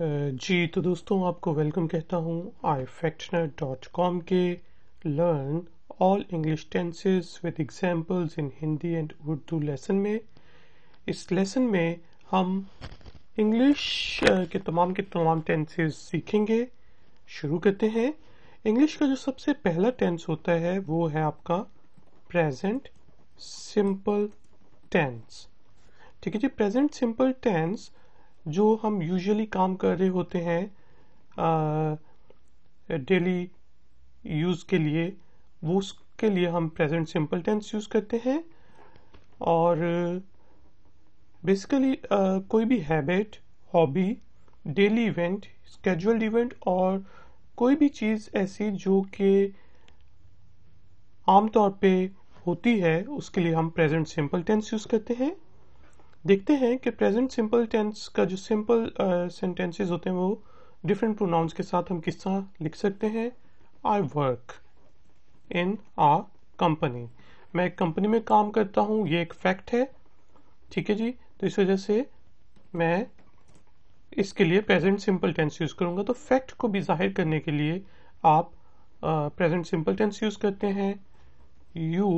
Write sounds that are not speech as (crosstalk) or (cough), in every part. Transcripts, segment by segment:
जी तो दोस्तों आपको वेलकम कहता हूँ आई फैक्टनर डॉट कॉम के learn all English tenses with examples in Hindi and Urdu lesson में इस लेसन में हम इंग्लिश के तमाम के तमाम टेंसेस सीखेंगे शुरू करते हैं इंग्लिश का जो सबसे पहला टेंस होता है वो है आपका प्रेजेंट सिंपल टेंस ठीक है जी प्रेजेंट सिंपल टेंस जो हम यूजुअली काम कर रहे होते हैं डेली यूज़ के लिए वो उसके लिए हम प्रेजेंट सिंपल टेंस यूज़ करते हैं और बेसिकली uh, कोई भी habit hobby daily event scheduled event और कोई भी चीज़ ऐसी जो कि आमतौर पे होती है उसके लिए हम प्रेजेंट सिंपल टेंस यूज़ करते हैं देखते हैं कि प्रेजेंट सिंपल टेंस का जो सिंपल सेंटेंसेस uh, होते हैं वो डिफरेंट प्रोनाउंस के साथ हम किस तरह लिख सकते हैं आई वर्क इन आ कंपनी मैं एक कंपनी में काम करता हूँ ये एक फैक्ट है ठीक है जी तो इस वजह से मैं इसके लिए प्रेजेंट सिंपल टेंस यूज़ करूँगा तो फैक्ट को भी जाहिर करने के लिए आप प्रेजेंट सिंपल टेंस यूज़ करते हैं यू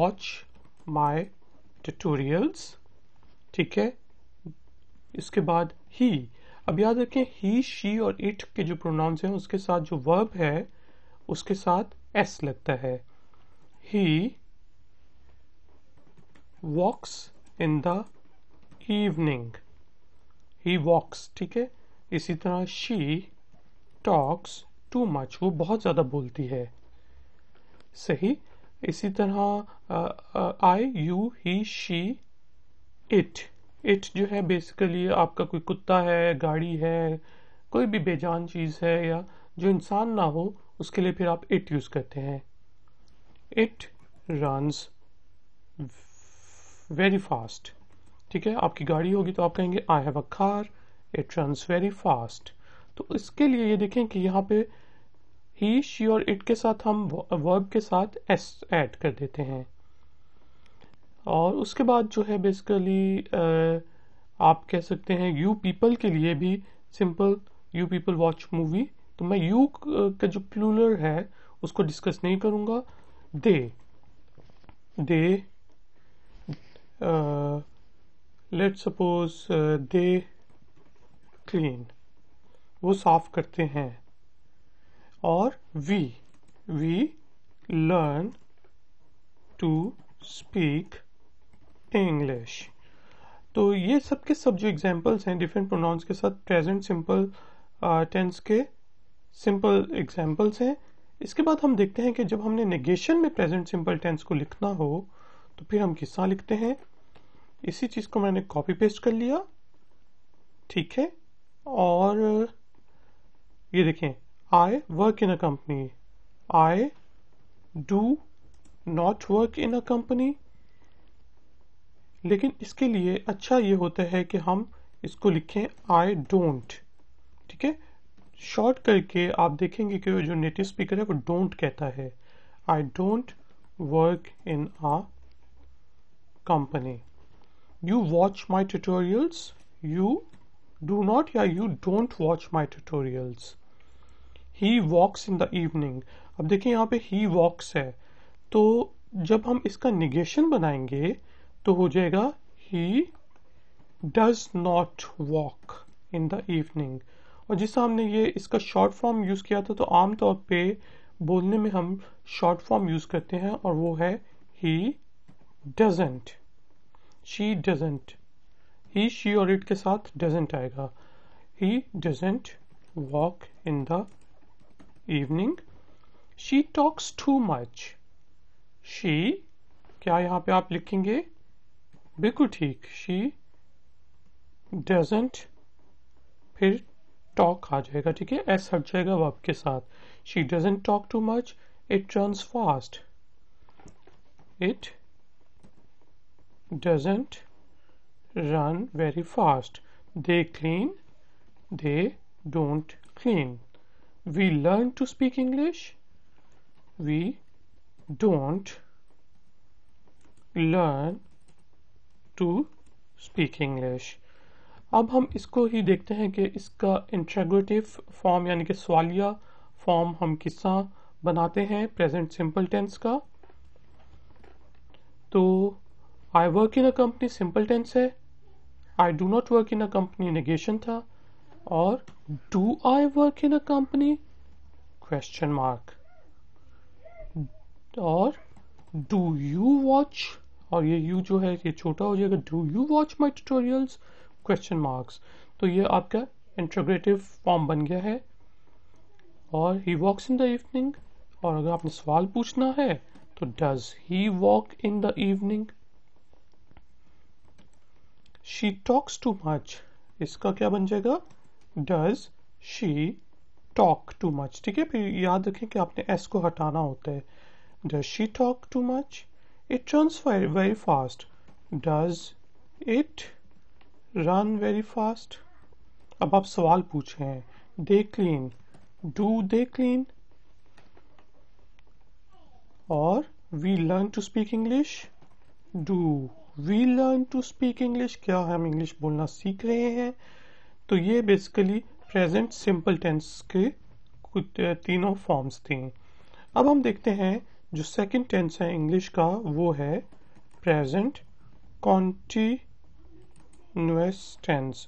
वॉच माई ट्यूटोरियल्स ठीक है इसके बाद ही अब याद रखें ही शी और इट के जो प्रोनाउंस हैं उसके साथ जो वर्ब है उसके साथ एस लगता है ही walks in the evening he वॉक्स ठीक है इसी तरह शी टॉक्स टू मच वो बहुत ज़्यादा बोलती है सही इसी तरह I you he she it it जो है बेसिकली आपका कोई कुत्ता है गाड़ी है कोई भी बेजान चीज़ है या जो इंसान ना हो उसके लिए फिर आप इट यूज़ करते हैं इट रनस वेरी फास्ट ठीक है आपकी गाड़ी होगी तो आप कहेंगे I have a car it runs very fast तो इसके लिए ये देखें कि यहाँ पे ही शी और इट के साथ हम वर्ब के साथ एस ऐड कर देते हैं और उसके बाद जो है बेसिकली uh, आप कह सकते हैं यू पीपल के लिए भी simple you people watch movie तो मैं यू uh, का जो प्लूलर है उसको डिस्कस नहीं करूँगा they they let suppose they clean वो साफ करते हैं or we. We learn to speak English. तो ये सब के सब जो एग्जाम्पल्स हैं डिफरेंट प्रोनाउंस के साथ प्रेजेंट सिंपल टेंस के सिंपल एग्जाम्पल्स हैं इसके बाद हम देखते हैं कि जब हमने नेगेशन में प्रेजेंट सिंपल टेंस को लिखना हो तो फिर हम किस्सा लिखते हैं इसी चीज़ को मैंने कॉपी पेस्ट कर लिया ठीक है और ये देखें I work in a company. I do not work in a company. लेकिन इसके लिए अच्छा ये होता है कि हम इसको लिखें आई डोंट ठीक है शॉर्ट करके आप देखेंगे कि जो नेटिव स्पीकर है वो डोंट कहता है I don't work in a company you watch my tutorials you do not या you don't watch my tutorials he walks in the evening अब देखिए यहाँ पे ही वॉक्स है तो जब हम इसका निगेशन बनाएंगे तो हो जाएगा he does not walk in the evening और जिस हमने ये इसका शॉर्ट फॉर्म यूज किया था तो आमतौर पे बोलने में हम शॉर्ट फॉर्म यूज करते हैं और वो है he doesn't she doesn't he she और इट के साथ डजेंट आएगा he doesn't walk in the evening she talks too much she क्या यहाँ पे आप लिखेंगे बिल्कुल ठीक शी डजेंट फिर टॉक आ जाएगा ठीक है एस हट जाएगा वर्ब के साथ she doesn't talk too much it runs fast it doesn't run very fast they clean they don't clean we learn to speak English, we don't learn to speak English. अब हम इसको ही देखते हैं कि इसका इंट्रेगेटिव फॉर्म यानी कि सवालिया फॉर्म हम किसा बनाते हैं प्रेजेंट सिंपल टेंस का तो I work in a company simple tense है I do not work in a company negation था or do I work in a company? Question mark. और डू यू वॉच और ये यू जो है ये छोटा हो जाएगा do you watch my tutorials question marks तो ये आपका इंटरग्रेटिव फॉर्म बन गया है और ही वॉक्स इन द इवनिंग और अगर आपने सवाल पूछना है तो does he walk in the evening she talks too much इसका क्या बन जाएगा does she talk too much ठीक है फिर याद रखें कि आपने एस को हटाना होता है does she talk too much it turns very fast does it run very fast अब आप सवाल पूछ रहे हैं they clean do they clean और we learn to speak English do we learn to speak English क्या हम इंग्लिश बोलना सीख रहे हैं तो ये बेसिकली प्रेजेंट सिंपल टेंस के कुछ तीनों फॉर्म्स थी अब हम देखते हैं जो सेकंड टेंस है इंग्लिश का वो है present continuous tense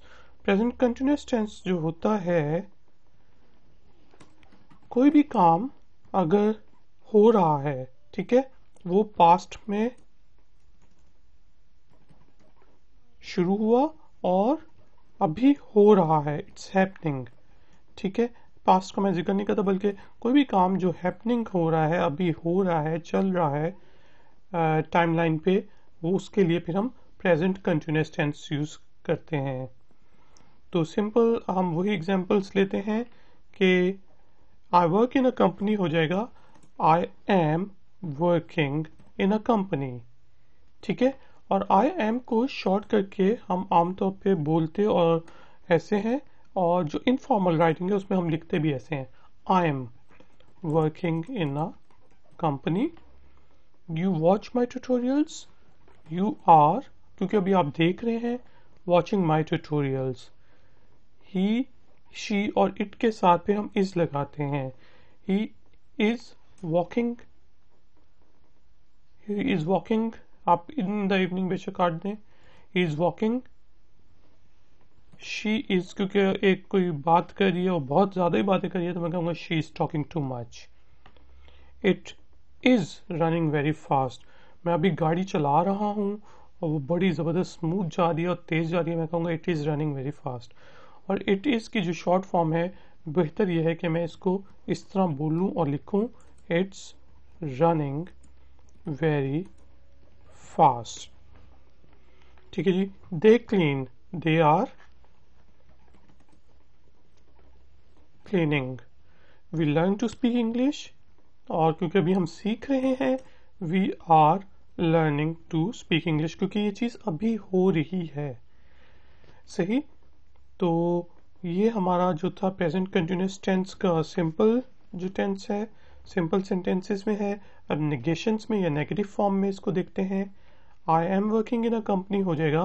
present continuous tense जो होता है कोई भी काम अगर हो रहा है ठीक है वो पास्ट में शुरू हुआ और अभी हो रहा है इट्स हैपनिंग ठीक है पास्ट को मैं जिक्र नहीं करता बल्कि कोई भी काम जो हैपनिंग हो रहा है अभी हो रहा है चल रहा है टाइम लाइन पे वो उसके लिए फिर हम प्रेजेंट कंटिन्यूस टेंस यूज़ करते हैं तो सिंपल हम वही एग्जांपल्स लेते हैं कि I work in a company हो जाएगा I am working in a company ठीक है और आई एम को शॉर्ट करके हम आमतौर पे बोलते और ऐसे हैं और जो इनफॉर्मल राइटिंग है उसमें हम लिखते भी ऐसे हैं I am working in a company you watch my tutorials you are क्योंकि अभी आप देख रहे हैं watching my tutorials he she और इट के साथ पे हम इज लगाते हैं he is walking he is walking आप इन द इवनिंग बेशक काट दें इज वॉकिंग शी इज क्योंकि एक कोई बात कर रही है और बहुत ज़्यादा ही बातें कर रही है तो मैं कहूंगा she is talking too much it is running very fast मैं अभी गाड़ी चला रहा हूं और वो बड़ी ज़बरदस्त स्मूथ जा रही है और तेज़ जा रही है मैं कहूंगा it is running very fast और इट इज़ की जो शॉर्ट फॉर्म है बेहतर यह है कि मैं इसको इस तरह बोलूं और लिखूं इट्स रनिंग वेरी fast ठीक है जी they clean they are cleaning we learn to speak English और क्योंकि अभी हम सीख रहे हैं we are learning to speak English क्योंकि ये चीज़ अभी हो रही है सही तो ये हमारा जो था प्रेजेंट कंटिन्यूस टेंस का सिंपल जो टेंस है सिंपल सेंटेंसेस में है अब निगेशंस में या नेगेटिव फॉर्म में इसको देखते हैं I am working in a company हो जाएगा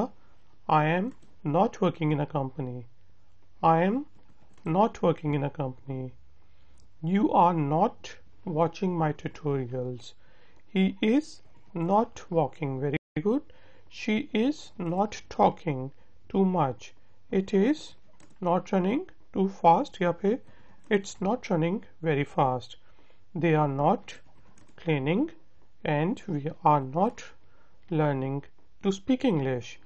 I am not working in a company. I am not working in a company. You are not watching my tutorials. He is not walking. Very good. She is not talking too much. It is not running too fast. it's not running very fast. They are not cleaning and we are not learning to speak English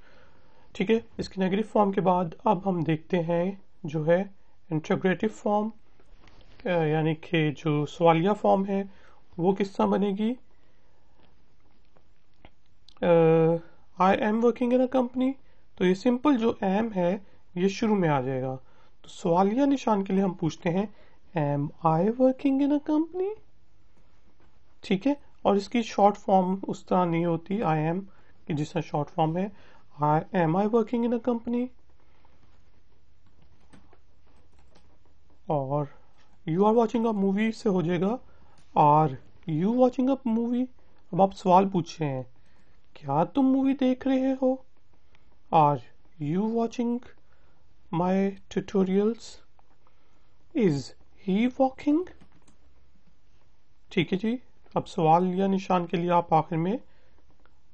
ठीक है इसकी negative form के बाद अब हम देखते हैं जो है इंटरग्रेटिव फॉर्म यानी कि जो सवालिया फॉर्म है वो किस तरह बनेगी I am working in a company तो ये सिंपल जो एम है ये शुरू में आ जाएगा तो सवालिया निशान के लिए हम पूछते हैं am I working in a company ठीक है और इसकी शॉर्ट फॉर्म उस तरह नहीं होती आई एम कि जिसका शॉर्ट फॉर्म है I am I working in a company और you are watching a movie से हो जाएगा are you watching a movie अब आप सवाल पूछे हैं क्या तुम मूवी देख रहे हो are you watching my tutorials is he walking ठीक है जी अब सवाल या निशान के लिए आप आखिर में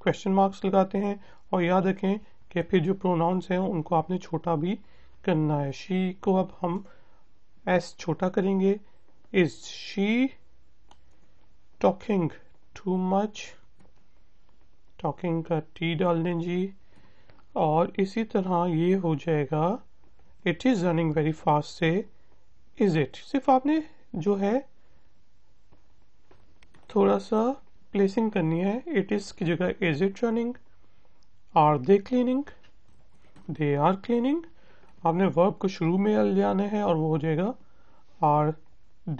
क्वेश्चन मार्क्स लगाते हैं और याद रखें कि फिर जो प्रोनाउंस हैं उनको आपने छोटा भी करना है शी को अब हम एस छोटा करेंगे is she talking too much talking का टी डाल दें जी और इसी तरह ये हो जाएगा it is running very fast से इज़ इट सिर्फ आपने जो है थोड़ा सा प्लेसिंग करनी है इट इज की जगह is it running are they cleaning they are cleaning आपने वर्ब को शुरू में ले आना है और वो हो जाएगा are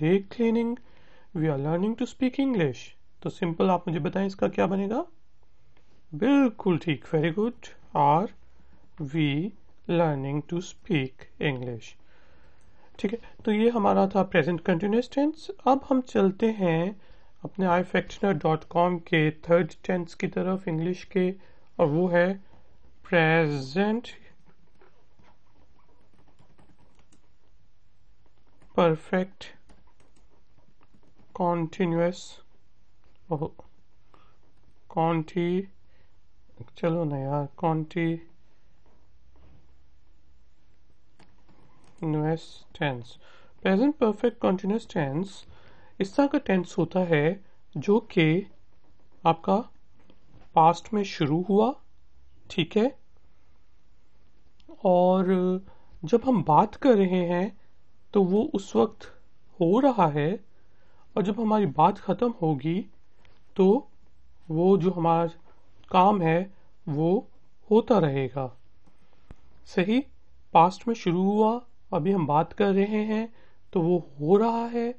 they cleaning we are learning to speak English तो सिंपल आप मुझे बताएं इसका क्या बनेगा बिल्कुल ठीक very good are we learning to speak English ठीक है तो ये हमारा था प्रेजेंट कंटिन्यूस टेंस अब हम चलते हैं अपने आई फैक्शनर डॉट कॉम के थर्ड टेंस की तरफ इंग्लिश के और वो है प्रेजेंट परफेक्ट कॉन्टिन्यूस कॉन्टी चलो ना यार conti tense present perfect continuous tense तरह का टेंस होता है जो कि आपका पास्ट में शुरू हुआ ठीक है और जब हम बात कर रहे हैं तो वो उस वक्त हो रहा है और जब हमारी बात ख़त्म होगी तो वो जो हमारा काम है वो होता रहेगा सही पास्ट में शुरू हुआ अभी हम बात कर रहे हैं तो वो हो रहा है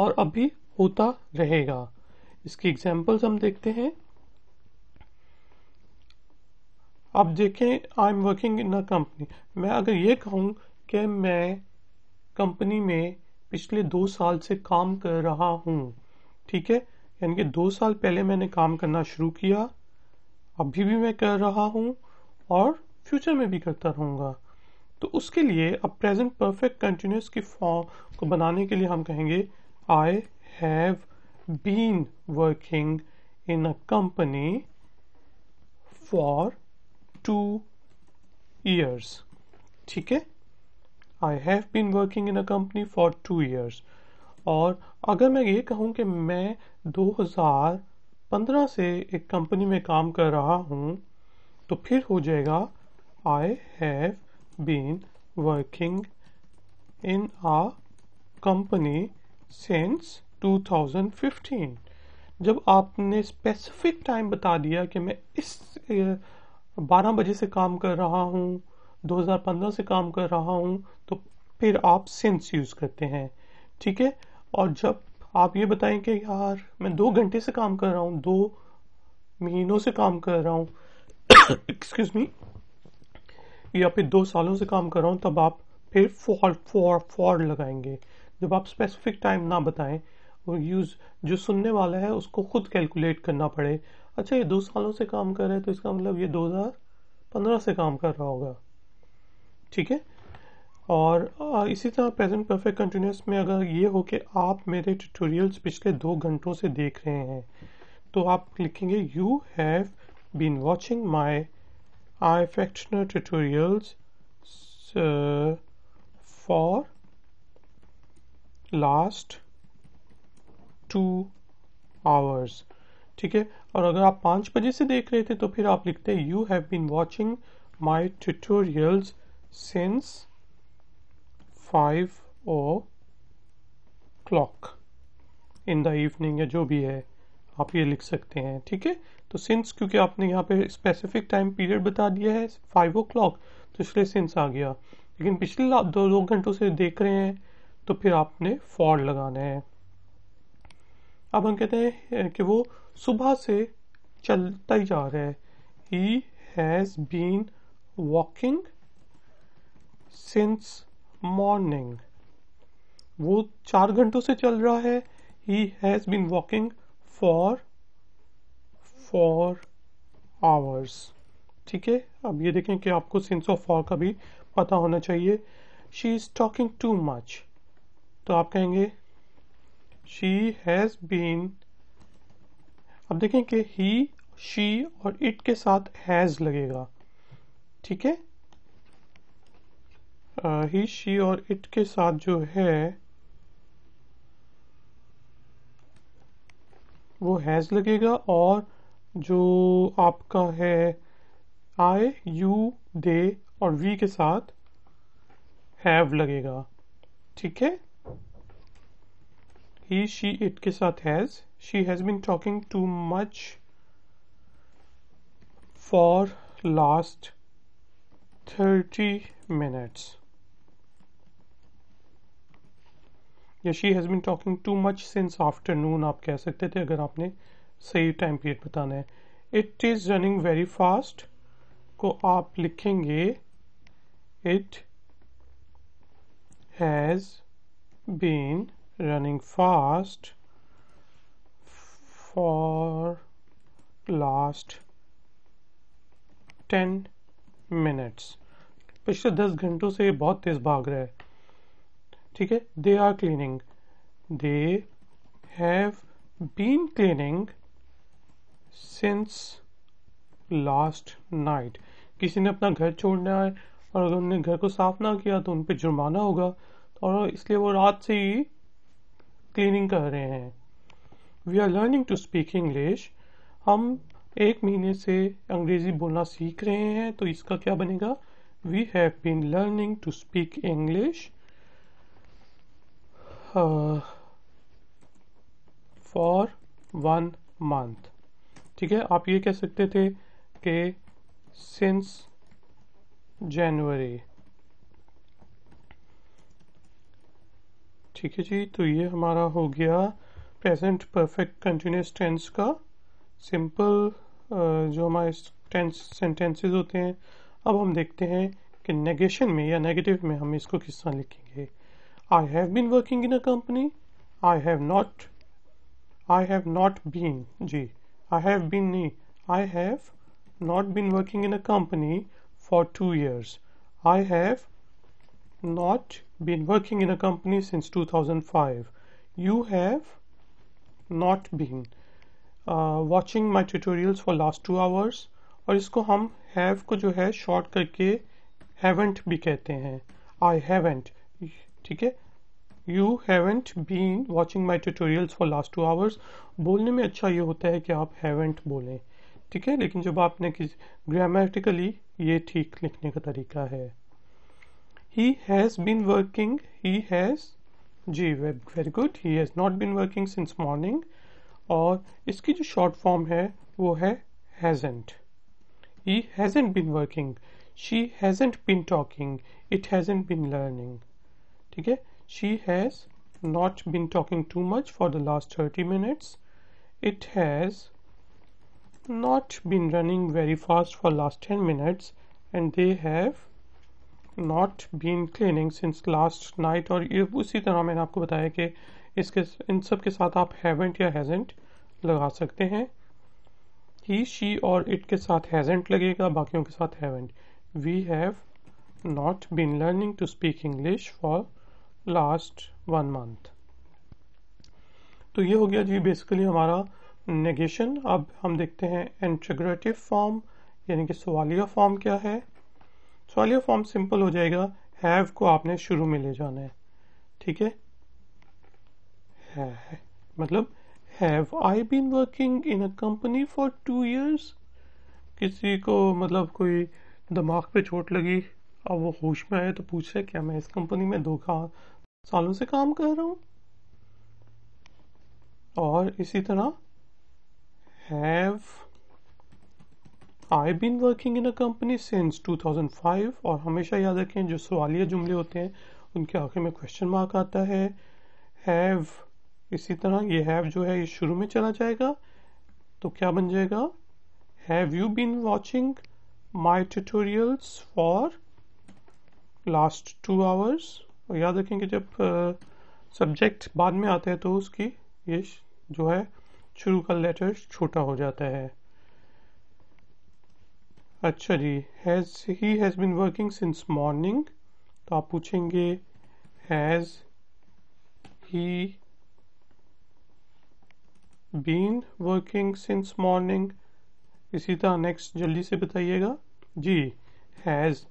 और अभी होता रहेगा इसकी एग्जाम्पल्स हम देखते हैं आप देखें I am working in a company मैं अगर ये कहूँ कि मैं कंपनी में पिछले दो साल से काम कर रहा हूँ ठीक है यानी कि दो साल पहले मैंने काम करना शुरू किया अभी भी मैं कर रहा हूँ और फ्यूचर में भी करता रहूँगा तो उसके लिए अब प्रेजेंट परफेक्ट कंटिन्यूस की फॉर्म को बनाने के लिए हम कहेंगे I have been working in a company for two years. ठीक है I have been working in a company for two years. और अगर मैं ये कहूँ कि मैं 2015 से एक कंपनी में काम कर रहा हूँ तो फिर हो जाएगा I have been working in a company since 2015 जब आपने स्पेसिफिक टाइम बता दिया कि मैं इस बारह बजे से काम कर रहा हूँ 2015 से काम कर रहा हूँ तो फिर आप सिंस यूज़ करते हैं ठीक है और जब आप ये बताएं कि यार मैं दो घंटे से काम कर रहा हूँ दो महीनों से काम कर रहा हूँ एक्सक्यूज (coughs) मी या फिर दो सालों से काम कर रहा हूँ तब आप फिर फॉर फॉर फॉर लगाएंगे जब आप स्पेसिफिक टाइम ना बताएं वो यूज़ जो सुनने वाला है उसको खुद कैलकुलेट करना पड़े अच्छा ये दो सालों से काम कर रहा है तो इसका मतलब ये 2015 से काम कर रहा होगा ठीक है और इसी तरह प्रेजेंट परफेक्ट कंटिन्यूस में अगर ये हो कि आप मेरे ट्यूटोरियल्स पिछले दो घंटों से देख रहे हैं तो आप लिखेंगे you have been watching my I factioner tutorials for last two hours ठीक है और अगर आप पाँच बजे से देख रहे थे तो फिर आप लिखते हैं you have been watching my tutorials since five o'clock in the evening या जो भी है आप ये लिख सकते हैं ठीक है तो सिंस क्योंकि आपने यहाँ पे स्पेसिफिक टाइम पीरियड बता दिया है फाइव ओ क्लॉक तो इसलिए सिंस आ गया लेकिन पिछले आप दो दो घंटों से देख रहे हैं तो फिर आपने फॉर लगाना है अब हम कहते हैं कि वो सुबह से चलता ही जा रहा है he has been walking since morning वो चार घंटों से चल रहा है he has been walking for four hours ठीक है अब ये देखें कि आपको सिंस ऑफ फॉर का भी पता होना चाहिए she is talking too much तो आप कहेंगे शी हैज बीन अब देखें कि ही शी और इट के साथ हैज लगेगा ठीक है ही शी और इट के साथ जो है वो हैज लगेगा और जो आपका है आई यू दे और वी के साथ हैव लगेगा ठीक है ही शी इट के साथ has she has been talking too much for last thirty minutes या she has been talking too much since afternoon आप कह सकते थे अगर आपने सही टाइम पीरियड बताना है it is running very fast को आप लिखेंगे it has been running fast for last 10 minutes पिछले 10 घंटों से ये बहुत तेज भाग रहा है ठीक है they are cleaning they have been cleaning since last night किसी ने अपना घर छोड़ना है और अगर उन्होंने घर को साफ ना किया तो उन पर जुर्माना होगा और इसलिए वो रात से ही क्लीनिंग कर रहे हैं we are learning to speak English हम एक महीने से अंग्रेजी बोलना सीख रहे हैं तो इसका क्या बनेगा we have been learning to speak English for one month ठीक है आप ये कह सकते थे कि सिंस जनवरी ठीक है जी तो ये हमारा हो गया प्रेजेंट परफेक्ट कंटिन्यूस टेंस का सिंपल जो हमारे टेंस सेंटेंसेस होते हैं अब हम देखते हैं कि नेगेशन में या नेगेटिव में हम इसको किस तरह लिखेंगे I have been working in a company I have not I have not been जी आई हैव बीन नहीं I have not been working in a company for two years I have not been working in a company since 2005. You have not been uh, watching my tutorials for last two hours और इसको हम have को जो है short करके haven't भी कहते हैं I haven't ठीक है You haven't been watching my tutorials for last two hours बोलने में अच्छा ये होता है कि आप haven't बोलें ठीक है लेकिन जब आपने किसी ग्रामेटिकली ये ठीक लिखने का तरीका है he has been working he has gweb very good he has not been working since morning और इसकी जो शॉर्ट फॉर्म है वो है hasn't he hasn't been working she hasn't been talking it hasn't been learning ठीक है she has not been talking too much for the last 30 minutes it has not been running very fast for last 10 minutes and they have not been cleaning since last night और ये उसी तरह मैंने आपको बताया कि इसके इन सब के साथ आप हैवेंट या हैजेंट लगा सकते हैं ही शी और इट के साथ हैजेंट लगेगा बाकियों के साथ haven't we have not been learning to speak English for last one month तो ये हो गया जी बेसिकली हमारा नेगेशन अब हम देखते हैं इंटरग्रेटिव फॉर्म यानी कि सवालिया फॉर्म क्या है सवाल आलिया फॉर्म सिंपल हो जाएगा हैव को आपने शुरू में ले जाना है ठीक है है मतलब have I been working in a company for two years किसी को मतलब कोई दिमाग पे चोट लगी अब वो होश में आया तो पूछ रहे क्या मैं इस कंपनी में दो सालों से काम कर रहा हूं और इसी तरह have I been working in a company since 2005 और हमेशा याद रखें जो सवालिया जुमले होते हैं उनके आखिर में क्वेश्चन मार्क आता है हैव इसी तरह ये हैव जो है ये शुरू में चला जाएगा तो क्या बन जाएगा have you been watching my tutorials for last two hours और याद रखें कि जब सब्जेक्ट uh, बाद में आते हैं तो उसकी ये जो है शुरू का लेटर छोटा हो जाता है अच्छा जी has he has been working since morning तो आप पूछेंगे has he been working since morning इसी तरह नेक्स्ट जल्दी से बताइएगा जी has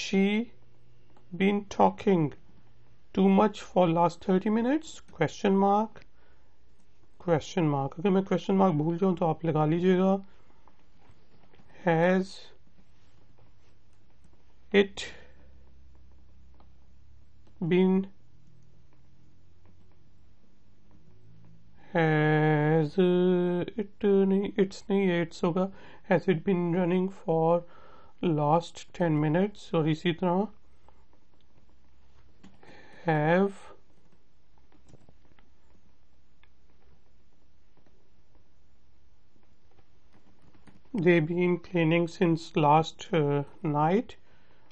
she been talking too much for last thirty minutes question mark question mark अगर मैं क्वेश्चन मार्क भूल जाऊँ तो आप लगा लीजिएगा Has it been has it its eight, होगा has it been running for last 10 minutes और इसी तरह have they've been cleaning since last uh, night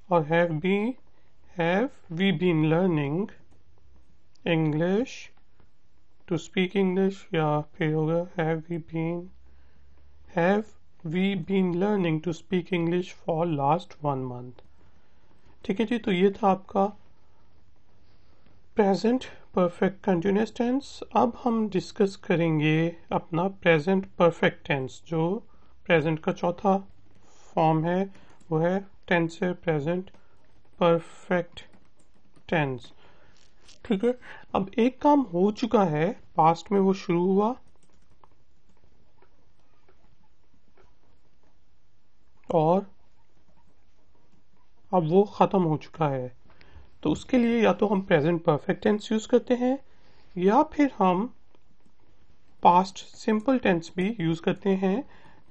or have been have we been learning english to speak english yeah yoga have we been have we been learning to speak english for last one month theek hai ji to ye tha aapka present perfect continuous tense ab hum discuss karenge apna present perfect tense jo present का चौथा form है वो है tense है present perfect tense ठीक है अब एक काम हो चुका है पास्ट में वो शुरू हुआ और अब वो ख़त्म हो चुका है तो उसके लिए या तो हम प्रेजेंट परफेक्ट टेंस यूज़ करते हैं या फिर हम पास्ट सिंपल टेंस भी यूज़ करते हैं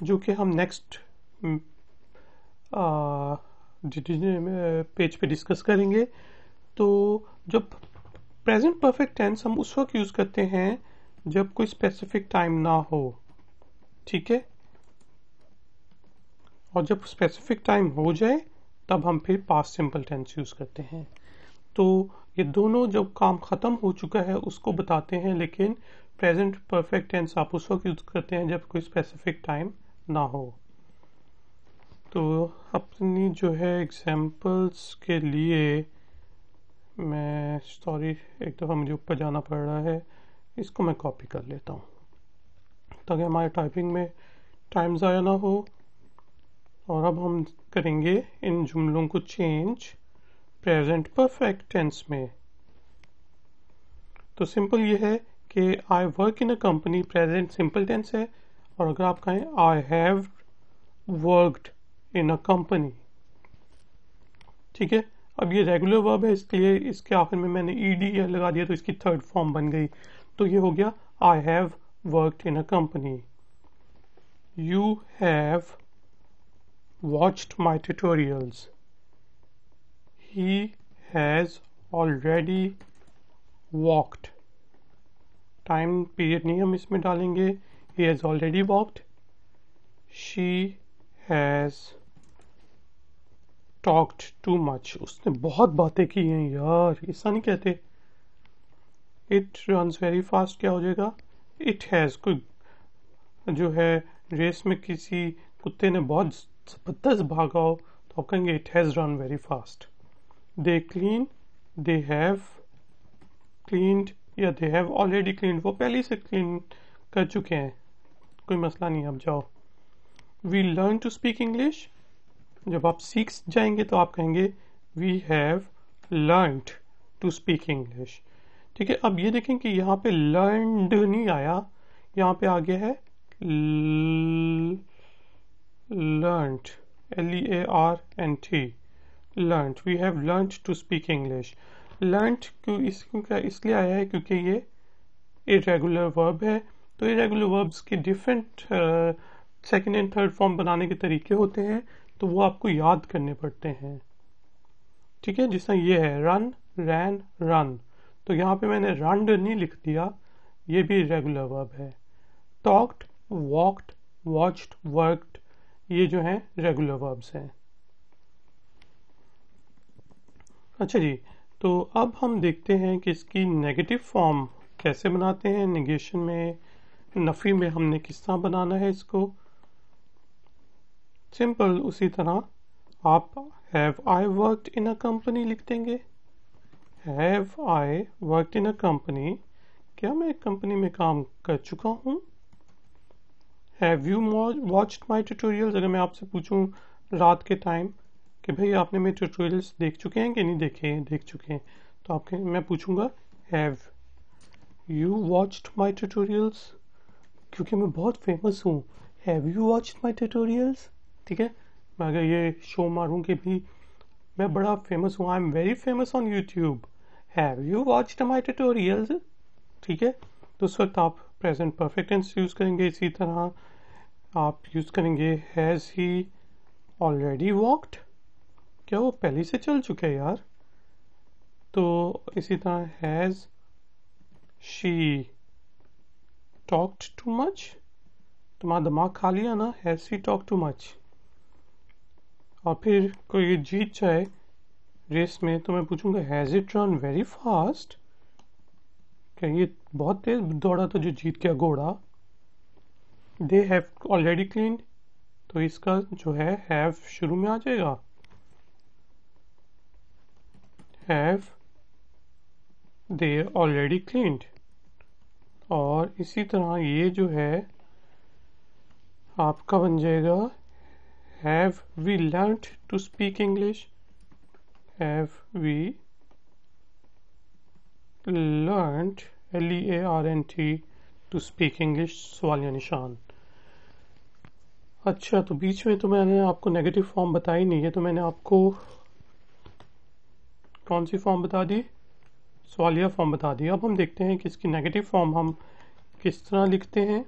जो कि हम नेक्स्ट हम्म, पेज पे डिस्कस करेंगे तो जब प्रेजेंट परफेक्ट टेंस हम उस वक्त यूज़ करते हैं जब कोई स्पेसिफिक टाइम ना हो ठीक है और जब स्पेसिफिक टाइम हो जाए तब हम फिर पास सिंपल टेंस यूज़ करते हैं तो ये दोनों जब काम ख़त्म हो चुका है उसको बताते हैं लेकिन प्रेजेंट परफेक्ट टेंस आप उस वक्त यूज़ करते हैं जब कोई स्पेसिफिक टाइम ना हो तो अपनी जो है एग्जाम्पल्स के लिए मैं सॉरी एक दफ़ा मुझे ऊपर जाना पड़ रहा है इसको मैं कॉपी कर लेता हूँ ताकि हमारे टाइपिंग में टाइम ज़ाया ना हो और अब हम करेंगे इन जुमलों को चेंज प्रेजेंट परफेक्ट टेंस में तो सिंपल ये है कि I work in a company present simple tense है और अगर आप कहें I have worked in a company ठीक है अब ये रेगुलर वर्ब है इसलिए इसके आखिर में मैंने ई डी लगा दिया तो इसकी थर्ड फॉर्म बन गई तो ये हो गया I have worked in a company you have watched my tutorials he has already walked time period नहीं हम इसमें डालेंगे he has already walked she has talked too much उसने बहुत बातें की हैं यार ऐसा नहीं कहते इट रन्स वेरी फास्ट क्या हो जाएगा इट हैज़ कोई जो है रेस में किसी कुत्ते ने बहुत जबरदस्त भागा हो तो आप कहेंगे it has run very fast they clean they have cleaned या दे हैव ऑलरेडी क्लीन वो पहले से क्लीन कर चुके हैं कोई मसला नहीं आप जाओ we learn to speak English जब आप सीख जाएंगे तो आप कहेंगे we have learn to speak English ठीक है अब ये देखें कि यहाँ पे लर्न नहीं आया यहाँ पे आ गया है learn L E A R N T learn we have learn to speak English learn क्यों इसलिए आया है क्योंकि ये इरेगुलर वर्ब है तो इरेगुलर वर्ब्स के different second and third form बनाने के तरीके होते हैं तो वो आपको याद करने पड़ते हैं ठीक है जिस तरह ये है रन रैन रन तो यहाँ पे मैंने रन नहीं लिख दिया ये भी रेगुलर वर्ब है टॉक्ड वॉक्ड वॉच्ड वर्कड ये जो है रेगुलर वर्ब्स हैं अच्छा जी तो अब हम देखते हैं कि इसकी नेगेटिव फॉर्म कैसे बनाते हैं निगेशन में नफ़ी में हमने किस तरह बनाना है इसको सिंपल उसी तरह आप have I work in a company लिख देंगे have I work in a company क्या मैं एक कंपनी में काम कर चुका हूँ have you watch my tutorials अगर मैं आपसे पूछूँ रात के टाइम कि भाई आपने मेरे ट्यूटोरियल्स देख चुके हैं कि नहीं देखे देख चुके हैं तो आपके मैं पूछूंगा have you watched my tutorials क्योंकि मैं बहुत फेमस हूँ have you watch my tutorials ठीक है मैं अगर ये शो मारूँ कि भी मैं बड़ा फेमस हूँ I am very famous on YouTube have you watch my tutorials ठीक है तो उस वक्त आप प्रेजेंट परफेक्ट टेंस यूज़ करेंगे इसी तरह आप यूज़ करेंगे हैज़ ही ऑलरेडी वॉकड क्या वो पहले से चल चुके हैं यार तो इसी तरह has she talked too much? तुम्हारा दिमाग खा लिया ना has he talk too much और फिर कोई जीत जाए रेस में तो मैं पूछूंगा has it run very fast क्या ये बहुत तेज दौड़ा तो जो जीत गया घोड़ा दे हैव ऑलरेडी क्लीन तो इसका जो है हैव शुरू में आ जाएगा हैव दे ऑलरेडी क्लीन्ड और इसी तरह ये जो है आपका बन जाएगा have we learn to speak English have we learn L E A R N T to speak English सवाल या निशान अच्छा तो बीच में तो मैंने आपको नेगेटिव फॉर्म बताई नहीं है तो मैंने आपको कौन सी फॉर्म बता दी सवालिया फॉर्म बता दिया अब हम देखते हैं कि इसकी नेगेटिव फॉर्म हम किस तरह लिखते हैं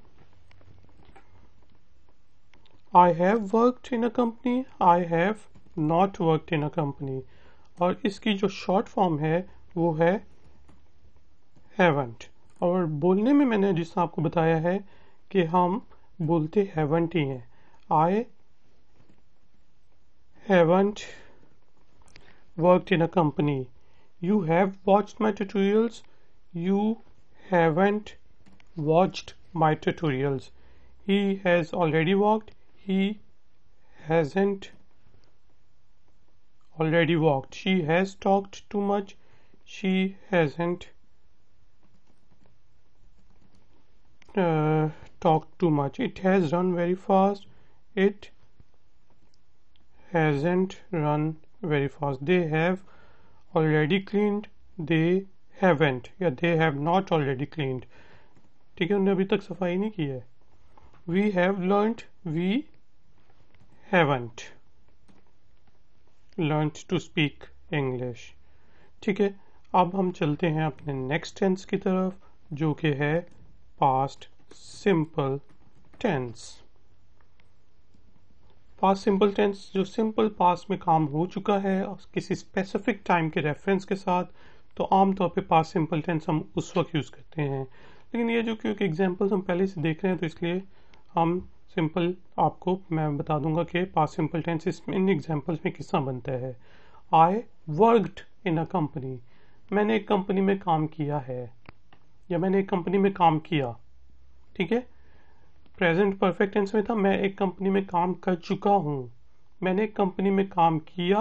I have worked in a company I have not worked in a company और इसकी जो शॉर्ट फॉर्म है वो है हैवेंट और बोलने में मैंने जिस आपको बताया है कि हम बोलते हैवेंट ही हैं I haven't worked in a company you have watched my tutorials you haven't watched my tutorials he has already walked he hasn't already walked she has talked too much she hasn't uh, talked too much it has run very fast it hasn't run very fast they have already cleaned they haven't या they have not already cleaned ठीक है उन्होंने अभी तक सफाई नहीं की है we have learned we haven't learn to speak English ठीक है अब हम चलते हैं अपने नेक्स्ट टेंस की तरफ जो कि है past simple tense past simple tense जो सिंपल पास में काम हो चुका है किसी स्पेसिफिक टाइम के रेफरेंस के साथ तो आमतौर पे पास सिंपल टेंस हम उस वक्त यूज़ करते हैं लेकिन ये जो क्योंकि एग्जांपल्स हम पहले से देख रहे हैं तो इसलिए हम सिंपल आपको मैं बता दूंगा कि पास सिंपल टेंस इसमें इन एग्जाम्पल्स में किस बनता है I worked in a company मैंने एक कंपनी में काम किया है या मैंने एक कंपनी में काम किया ठीक है प्रेजेंट परफेक्ट टेंस में था मैं एक कंपनी में काम कर चुका हूँ मैंने एक कंपनी में काम किया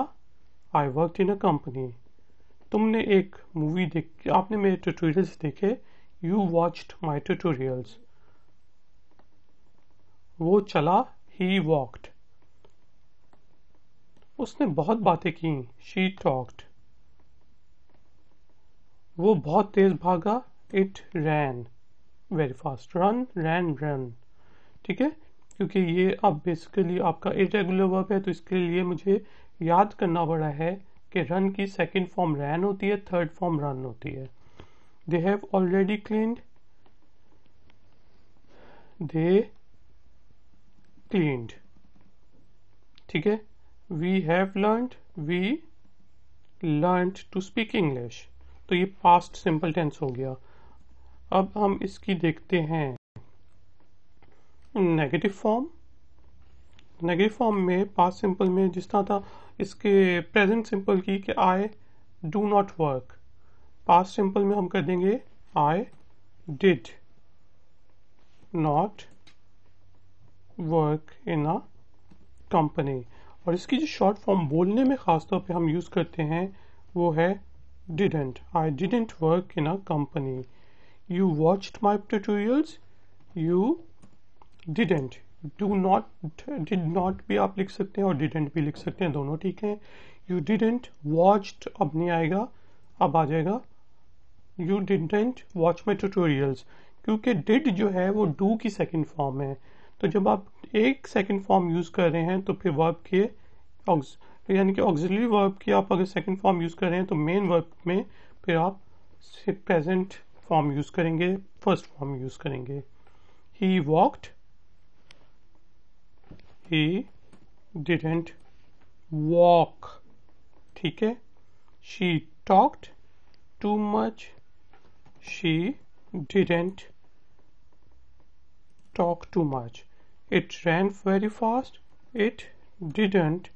आई वर्क इन अ कंपनी तुमने एक मूवी देख आपने मेरे ट्यूटोरियल्स देखे यू वॉच्ड माई ट्यूटोरियल्स वो चला ही वॉक्ड उसने बहुत बातें की शी टॉक्ड वो बहुत तेज भागा it ran very fast run ran run ठीक है क्योंकि ये अब बेसिकली आपका इरेगुलर वर्ब है तो इसके लिए मुझे याद करना पड़ा है कि रन की सेकेंड फॉर्म रैन होती है थर्ड फॉर्म रन होती है they have already clean they cleaned ठीक है we have learn we learn to speak English तो ये पास्ट सिंपल टेंस हो गया अब हम इसकी देखते हैं नेगेटिव फॉर्म नेगेटिव फॉर्म में पास सिंपल में जिस तरह था इसके प्रेजेंट सिंपल की कि I do not work past simple में हम कर देंगे I did not work in a company और इसकी जो शॉर्ट फॉर्म बोलने में ख़ासतौर पे हम यूज़ करते हैं वो है didn't I didn't work in a company you watched my tutorials you didn't do not did not भी आप लिख सकते हैं और डिडेंट भी लिख सकते हैं दोनों ठीक हैं यू डिडेंट वॉच्ड अब नहीं आएगा अब आ जाएगा you didn't watch my tutorials क्योंकि डिड जो है वो डू की सेकेंड फॉर्म है तो जब आप एक सेकेंड फॉर्म यूज़ कर रहे हैं तो फिर वर्ब के यानी कि ऑक्सिलरी वर्ब की आप अगर सेकेंड फॉर्म यूज़ कर रहे हैं तो मेन वर्ब में फिर आप प्रेजेंट फॉर्म यूज़ करेंगे फर्स्ट फॉर्म यूज़ करेंगे he walked he didn't walk ठीक है she talked too much she didn't talk too much it ran very fast it didn't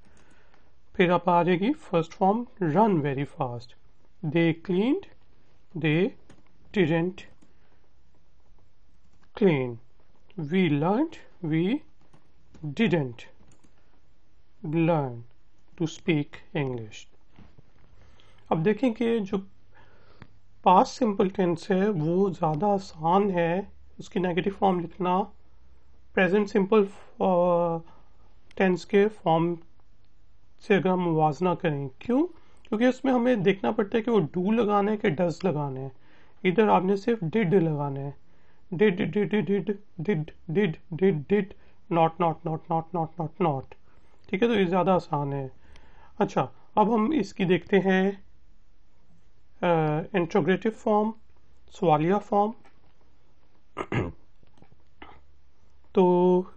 फिर आप आ जाएगी first form run very fast they cleaned they didn't clean we learn we didn't learn to speak English. अब देखें कि जो पास simple tense है वो ज़्यादा आसान है उसकी नेगेटिव फॉर्म लिखना प्रेजेंट सिंपल टेंस के फॉर्म से अगर हम मुवजना करें क्यों क्योंकि उसमें हमें देखना पड़ता है कि वो डू लगाना है कि डज लगाना है इधर आपने सिर्फ डिड लगाना है did did did did did did did not not not not not not not ठीक है तो ये ज़्यादा आसान है अच्छा अब हम इसकी देखते हैं इंट्रोग्रेटिव फॉर्म सवालिया फॉर्म तो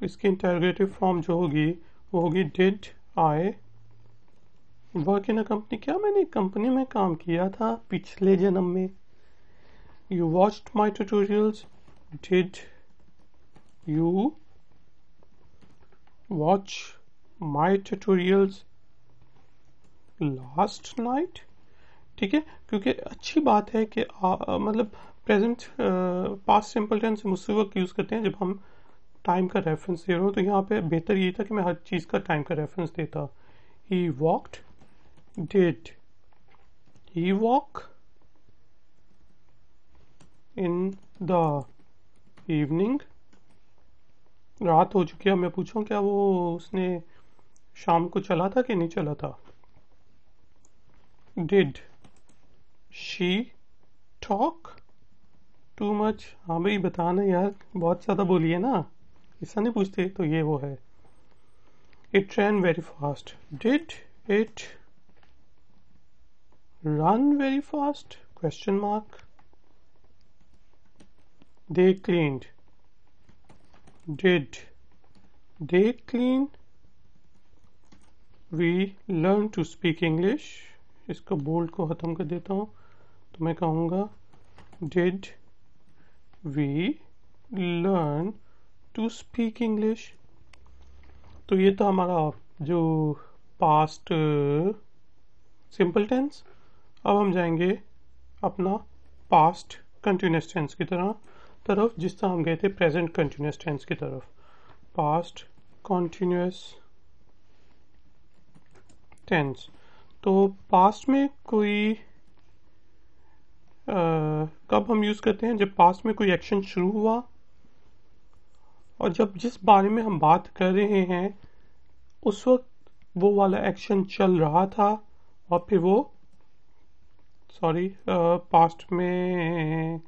इसकी इंटरग्रेटिव फॉर्म जो होगी वो होगी did I work in a company क्या मैंने कंपनी में काम किया था पिछले जन्म में you watched my tutorials did you watch my tutorials last night ठीक है क्योंकि अच्छी बात है कि आ, मतलब प्रेजेंट पास सिंपल टेंस हम उसी वक्त यूज़ करते हैं जब हम टाइम का रेफरेंस दे रहे हो तो यहाँ पे बेहतर ये था कि मैं हर चीज़ का टाइम का रेफरेंस देता he walked did he walk in the evening रात हो चुकी है मैं पूछूं क्या वो उसने शाम को चला था कि नहीं चला था did she talk too much हाँ भाई बताना यार बहुत ज़्यादा बोलिए ना ऐसा नहीं पूछते तो ये वो है it run very fast did it run very fast question mark they cleaned did they clean we learn to speak English इसको बोल्ड को ख़त्म कर देता हूं तो मैं कहूंगा did we learn to speak English तो ये तो हमारा जो पास्ट सिंपल टेंस अब हम जाएंगे अपना पास्ट कंटिन्यूस टेंस की तरह तरफ जिस तरह हम गए थे प्रेजेंट कंटिन्यूस टेंस की तरफ पास्ट कंटिन्यूस टेंस तो पास्ट में कोई आ, कब हम यूज़ करते हैं जब पास्ट में कोई एक्शन शुरू हुआ और जब जिस बारे में हम बात कर रहे हैं उस वक्त वो वाला एक्शन चल रहा था और फिर वो सॉरी पास्ट में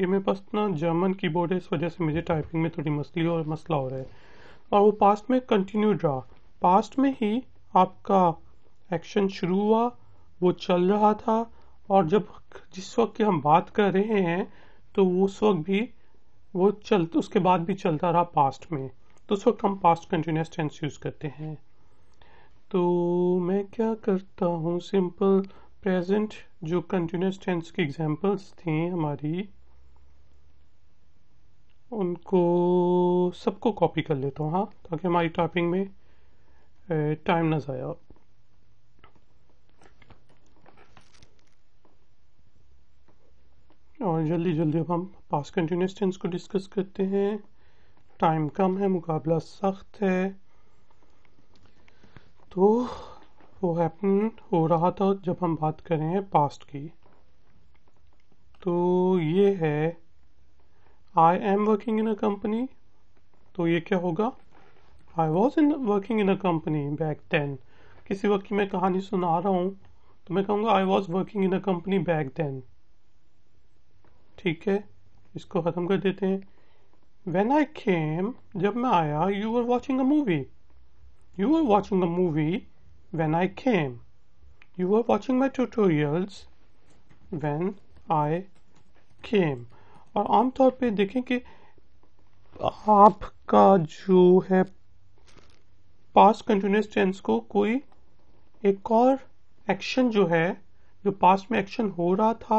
ये मेरे पास ना जर्मन कीबोर्ड है इस वजह से मुझे टाइपिंग में थोड़ी मसली और मसला हो रहा है और वो पास्ट में कंटिन्यू रहा पास्ट में ही आपका एक्शन शुरू हुआ वो चल रहा था और जब जिस वक्त की हम बात कर रहे हैं तो उस वक्त भी वो चल तो उसके बाद भी चलता रहा पास्ट में तो उस वक्त हम पास्ट कंटिन्यूस टेंस यूज़ करते हैं तो मैं क्या करता हूँ सिंपल प्रेजेंट जो कंटिन्यूस टेंस की एग्जांपल्स थी हमारी उनको सबको कॉपी कर लेता हूँ हाँ ताकि हमारी टाइपिंग में टाइम ना ज़ाया हो और जल्दी जल्दी अब हम पास कंटिन्यूस टेंस को डिस्कस करते हैं टाइम कम है मुकाबला सख्त है तो वो हैपन हो रहा था जब हम बात कर रहे हैं पास्ट की तो ये है I am working in a company तो ये क्या होगा I was in working in a company back then किसी वक्त की मैं कहानी सुना रहा हूँ तो मैं कहूँगा I was working in a company back then ठीक है इसको ख़त्म कर देते हैं वेन आई केम जब मैं आया you are watching a movie you are watching a movie when I came you are watching my tutorials when I came और आमतौर पे देखें कि आपका जो है पास कंटिन्यूस टेंस को कोई एक और एक्शन जो है जो पास में एक्शन हो रहा था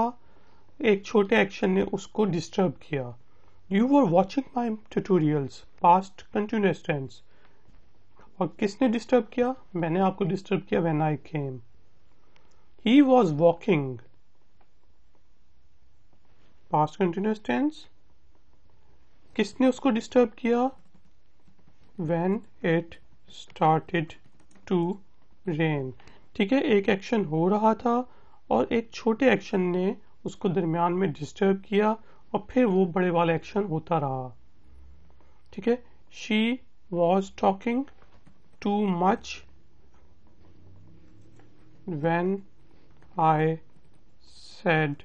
एक छोटे एक्शन ने उसको डिस्टर्ब किया you were watching my tutorials past continuous tense और किसने डिस्टर्ब किया मैंने आपको डिस्टर्ब किया when I came he was walking past continuous tense किसने उसको डिस्टर्ब किया when it started to rain ठीक है एक एक्शन हो रहा था और एक छोटे एक्शन ने उसको दरमियान में डिस्टर्ब किया और फिर वो बड़े वाला एक्शन होता रहा ठीक है she was talking too much when I said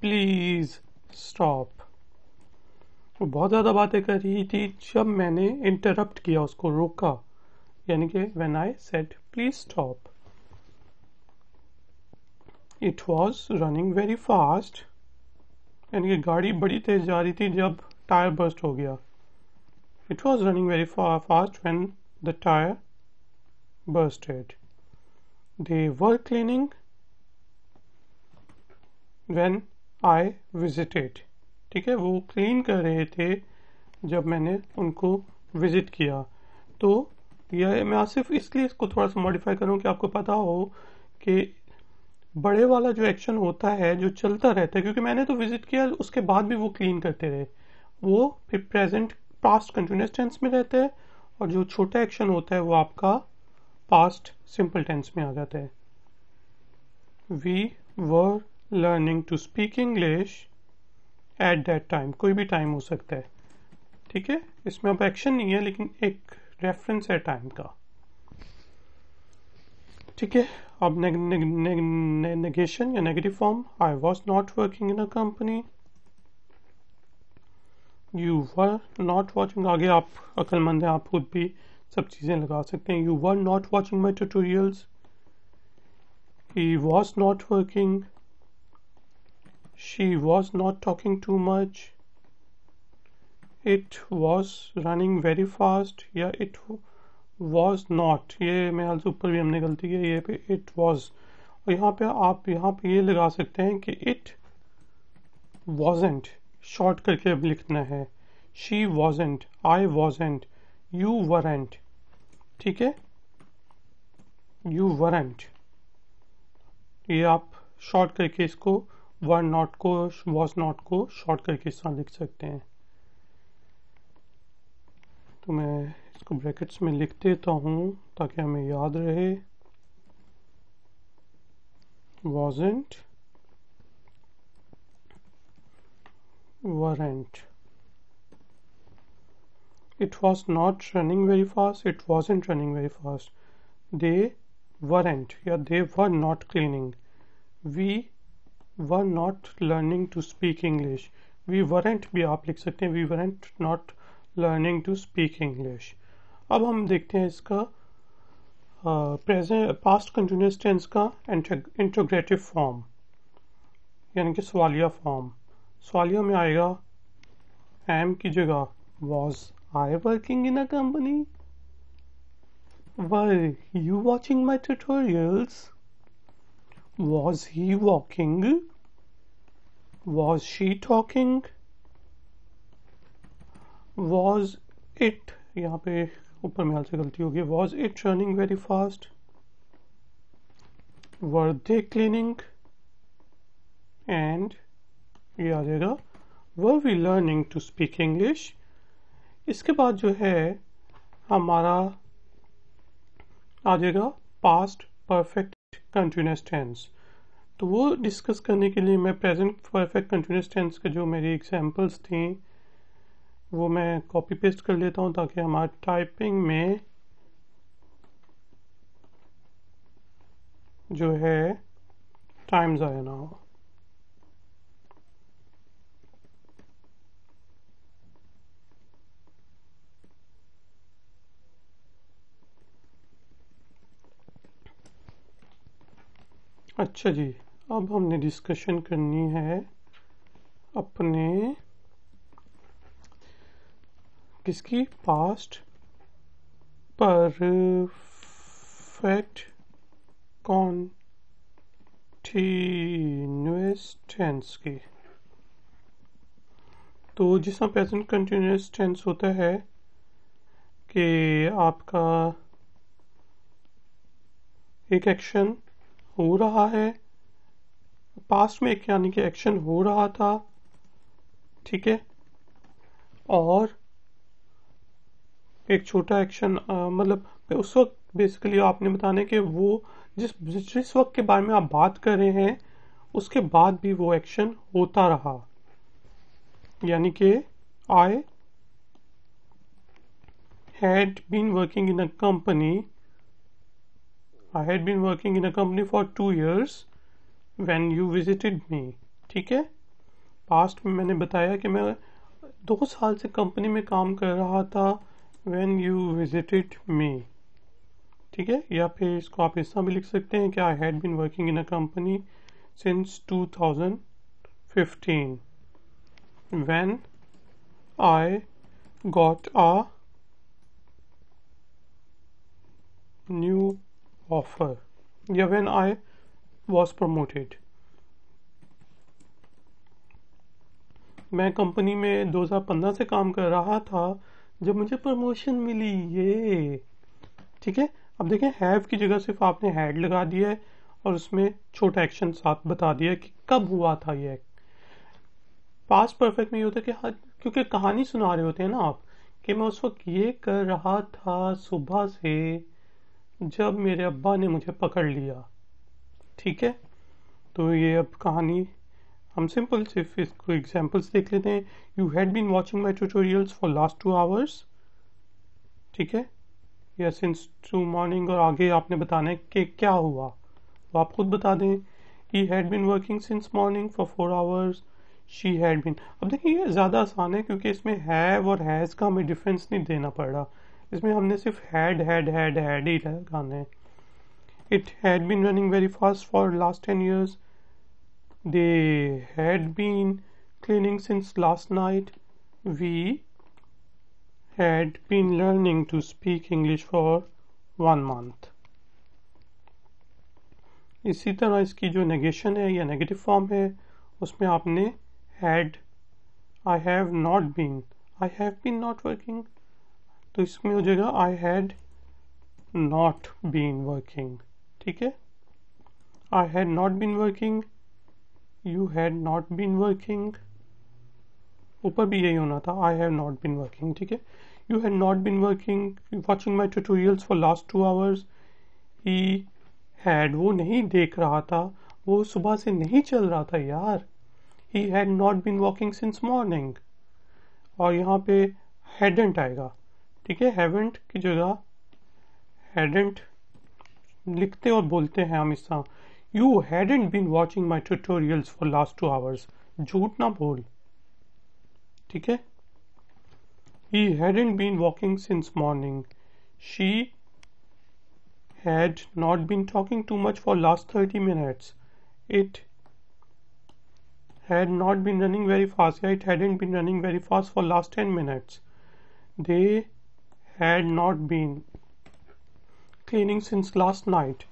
please stop वो बहुत ज़्यादा बातें कर रही थी जब मैंने इंटरप्ट किया उसको रोका यानी कि when I said please stop it was running very fast यानी कि गाड़ी बड़ी तेज जा रही थी जब टायर बर्स्ट हो गया it was running very fast when the tyre bursted they were cleaning when I visited ठीक है वो क्लीन कर रहे थे जब मैंने उनको विजिट किया तो यह मैं सिर्फ इसलिए इसको थोड़ा सा मॉडिफाई करूँ कि आपको पता हो कि बड़े वाला जो एक्शन होता है जो चलता रहता है क्योंकि मैंने तो विजिट किया उसके बाद भी वो क्लीन करते रहे वो फिर प्रेजेंट पास्ट कंटिन्यूस टेंस में रहता है और जो छोटा एक्शन होता है वो आपका पास्ट सिंपल टेंस में आ जाता है we were learning to speak English at that time कोई भी टाइम हो सकता है ठीक है इसमें अब एक्शन नहीं है लेकिन एक रेफरेंस है टाइम का ठीक है अब नेगेशन या negative form I was not working in a company you were not watching आगे आप अक्लमंद हैं आप खुद भी सब चीज़ें लगा सकते हैं you were not watching my tutorials he was not working She was not talking too much. It was running very fast Yeah, it was not ये मेरे ख्याल से ऊपर भी हमने गलती की ये पे it was और यहाँ पे आप यहाँ पे ये लगा सकते हैं कि it wasn't Short करके अब लिखना है she wasn't I wasn't you weren't ठीक है you weren't ये आप short करके इसको वन नॉट को वॉज नॉट को शॉर्ट करके इस तरह लिख सकते हैं तो मैं इसको ब्रैकेट्स में लिख देता तो हूं ताकि हमें याद रहे wasn't weren't it was not running very fast it wasn't running very fast they weren't या they were not cleaning we were not learning to speak English. We weren't भी आप लिख सकते हैं we weren't not learning to speak English अब हम देखते हैं इसका प्रेजेंट पास्ट कंटिन्यूस टेंस का इंटोग्रेटिव फॉर्म यानी कि सवालिया फॉर्म सवालिया में आएगा एम की जगह was I working in a company were you watching my tutorials Was he walking? Was she talking? Was it यहाँ पे ऊपर में हाल से गलती होगी was it running very fast were they cleaning and ये आ जाएगा were we learning to speak English इसके बाद जो है हमारा आ जाएगा पास्ट परफेक्ट कंटिन्यूस टेंस तो वो डिस्कस करने के लिए मैं प्रेजेंट परफेक्ट कंटिन्यूस टेंस के जो मेरी एग्जांपल्स थी वो मैं कॉपी पेस्ट कर लेता हूँ ताकि हमारे टाइपिंग में जो है टाइम ज़ाया ना हो अच्छा जी अब हमने डिस्कशन करनी है अपने किसकी पास्ट परफेक्ट कॉन्टीन्यूस टेंस की तो जिसका प्रेजेंट कंटिन्यूस टेंस होता है कि आपका एक एक्शन हो रहा है पास्ट में यानी कि एक्शन हो रहा था ठीक है और एक छोटा एक्शन मतलब उस वक्त बेसिकली आपने बताने कि वो जिस जिस वक्त के बारे में आप बात कर रहे हैं उसके बाद भी वो एक्शन होता रहा यानी कि I had been working in a company I had been working in a company for two years when you visited me ठीक है पास्ट में मैंने बताया कि मैं दो साल से कंपनी में काम कर रहा था वैन यू विजिटेड मी ठीक है या फिर इसको आप हिस्सा भी लिख सकते हैं कि I had been working in a company since 2015 when I got a new offer yeah when I was promoted मैं कंपनी में 2015 से काम कर रहा था जब मुझे प्रमोशन मिली ये ठीक है अब देखें हैव की जगह सिर्फ आपने हैड लगा दिया है और उसमें छोटा एक्शन साथ बता दिया कि कब हुआ था ये पास परफेक्ट में ये होता है कि हाँ क्योंकि कहानी सुना रहे होते हैं ना आप कि मैं उस वक्त ये कर रहा था सुबह से जब मेरे अब्बा ने मुझे पकड़ लिया ठीक है तो ये अब कहानी हम सिंपल सिर्फ इसको एग्जाम्पल्स देख लेते हैं you had been watching my tutorials for last two hours ठीक है या सिंस टू मॉर्निंग और आगे आपने बताना है कि क्या हुआ तो आप खुद बता दें he had been working since morning for four hours she had been अब देखिए ये ज़्यादा आसान है क्योंकि इसमें हैव और हैज़ का हमें डिफरेंस नहीं देना पड़ रहा इसमें हमने सिर्फ हैड हैड हैड हैड ही लगाने it had been running very fast for last ten years they had been cleaning since last night we had been learning to speak English for one month इसी तरह इसकी जो negation है या negative form है उसमें आपने had I have not been I have been not working तो इसमें हो जाएगा I had not been working ठीक है I had not been working you had not been working ऊपर भी यही होना था I have not been working ठीक है you had not been working watching my tutorials for last two hours he had वो नहीं देख रहा था वो सुबह से नहीं चल रहा था यार he had not been walking since morning और यहाँ पे हैडेंट आएगा ठीक है हैवेंट की जगह हैडेंट लिखते और बोलते हैं हमेशा you hadn't been watching my tutorials for last two hours झूठ ना बोल ठीक है he hadn't been walking since morning she had not been talking too much for last 30 minutes it had not been running very fast yeah, it hadn't been running very fast for last 10 minutes they had not been cleaning since last night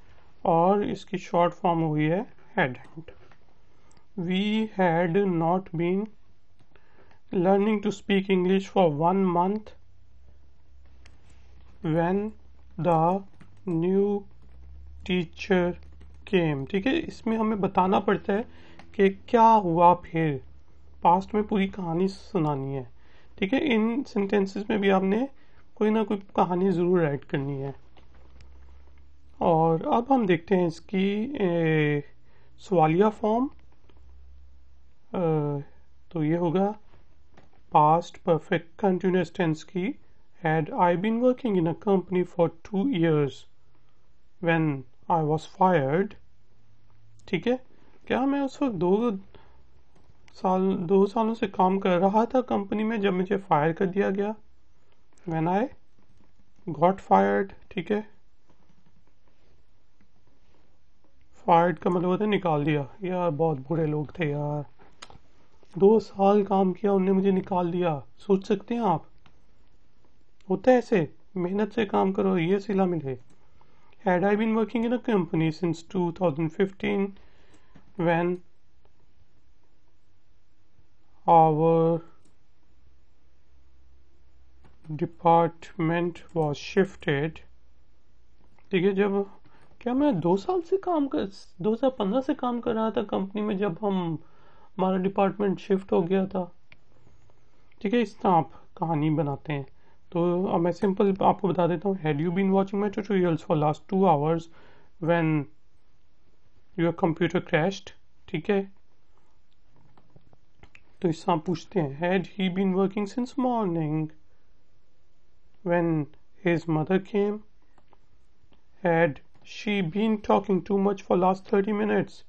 और इसकी short form हुई है hadn't we had not been learning to speak English for one month when the new teacher came ठीक है इसमें हमें बताना पड़ता है कि क्या हुआ फिर पास्ट में पूरी कहानी सुनानी है ठीक है इन सेंटेंसेस में भी आपने कोई ना कोई कहानी ज़रूर ऐड करनी है और अब हम देखते हैं इसकी ए, सवालिया फॉर्म तो ये होगा पास्ट परफेक्ट कंटिन्यूस टेंस की had I been working in a company for two years when I was fired ठीक है क्या मैं उस वक्त दो साल दो सालों से काम कर रहा था कंपनी में जब मुझे फायर कर दिया गया when I got fired ठीक है फायर्ड का मतलब होता है निकाल दिया यार बहुत बुरे लोग थे यार दो साल काम किया उनने मुझे निकाल दिया सोच सकते हैं आप होता है ऐसे मेहनत से काम करो ये सिला मिले had I been working in a company since 2015 when our department was shifted ठीक है जब क्या मैं दो साल से काम कर दो हज़ार पंद्रह से काम कर रहा था कंपनी में जब हम हमारा डिपार्टमेंट शिफ्ट हो गया था ठीक है इस तरह आप कहानी बनाते हैं तो अब मैं सिंपल आपको बता देता हूँ had you been watching my tutorials for last two hours when your computer crashed ठीक है तो इस आप पूछते हैं had he been working since morning when his mother came? Had she been talking too much for last 30 minutes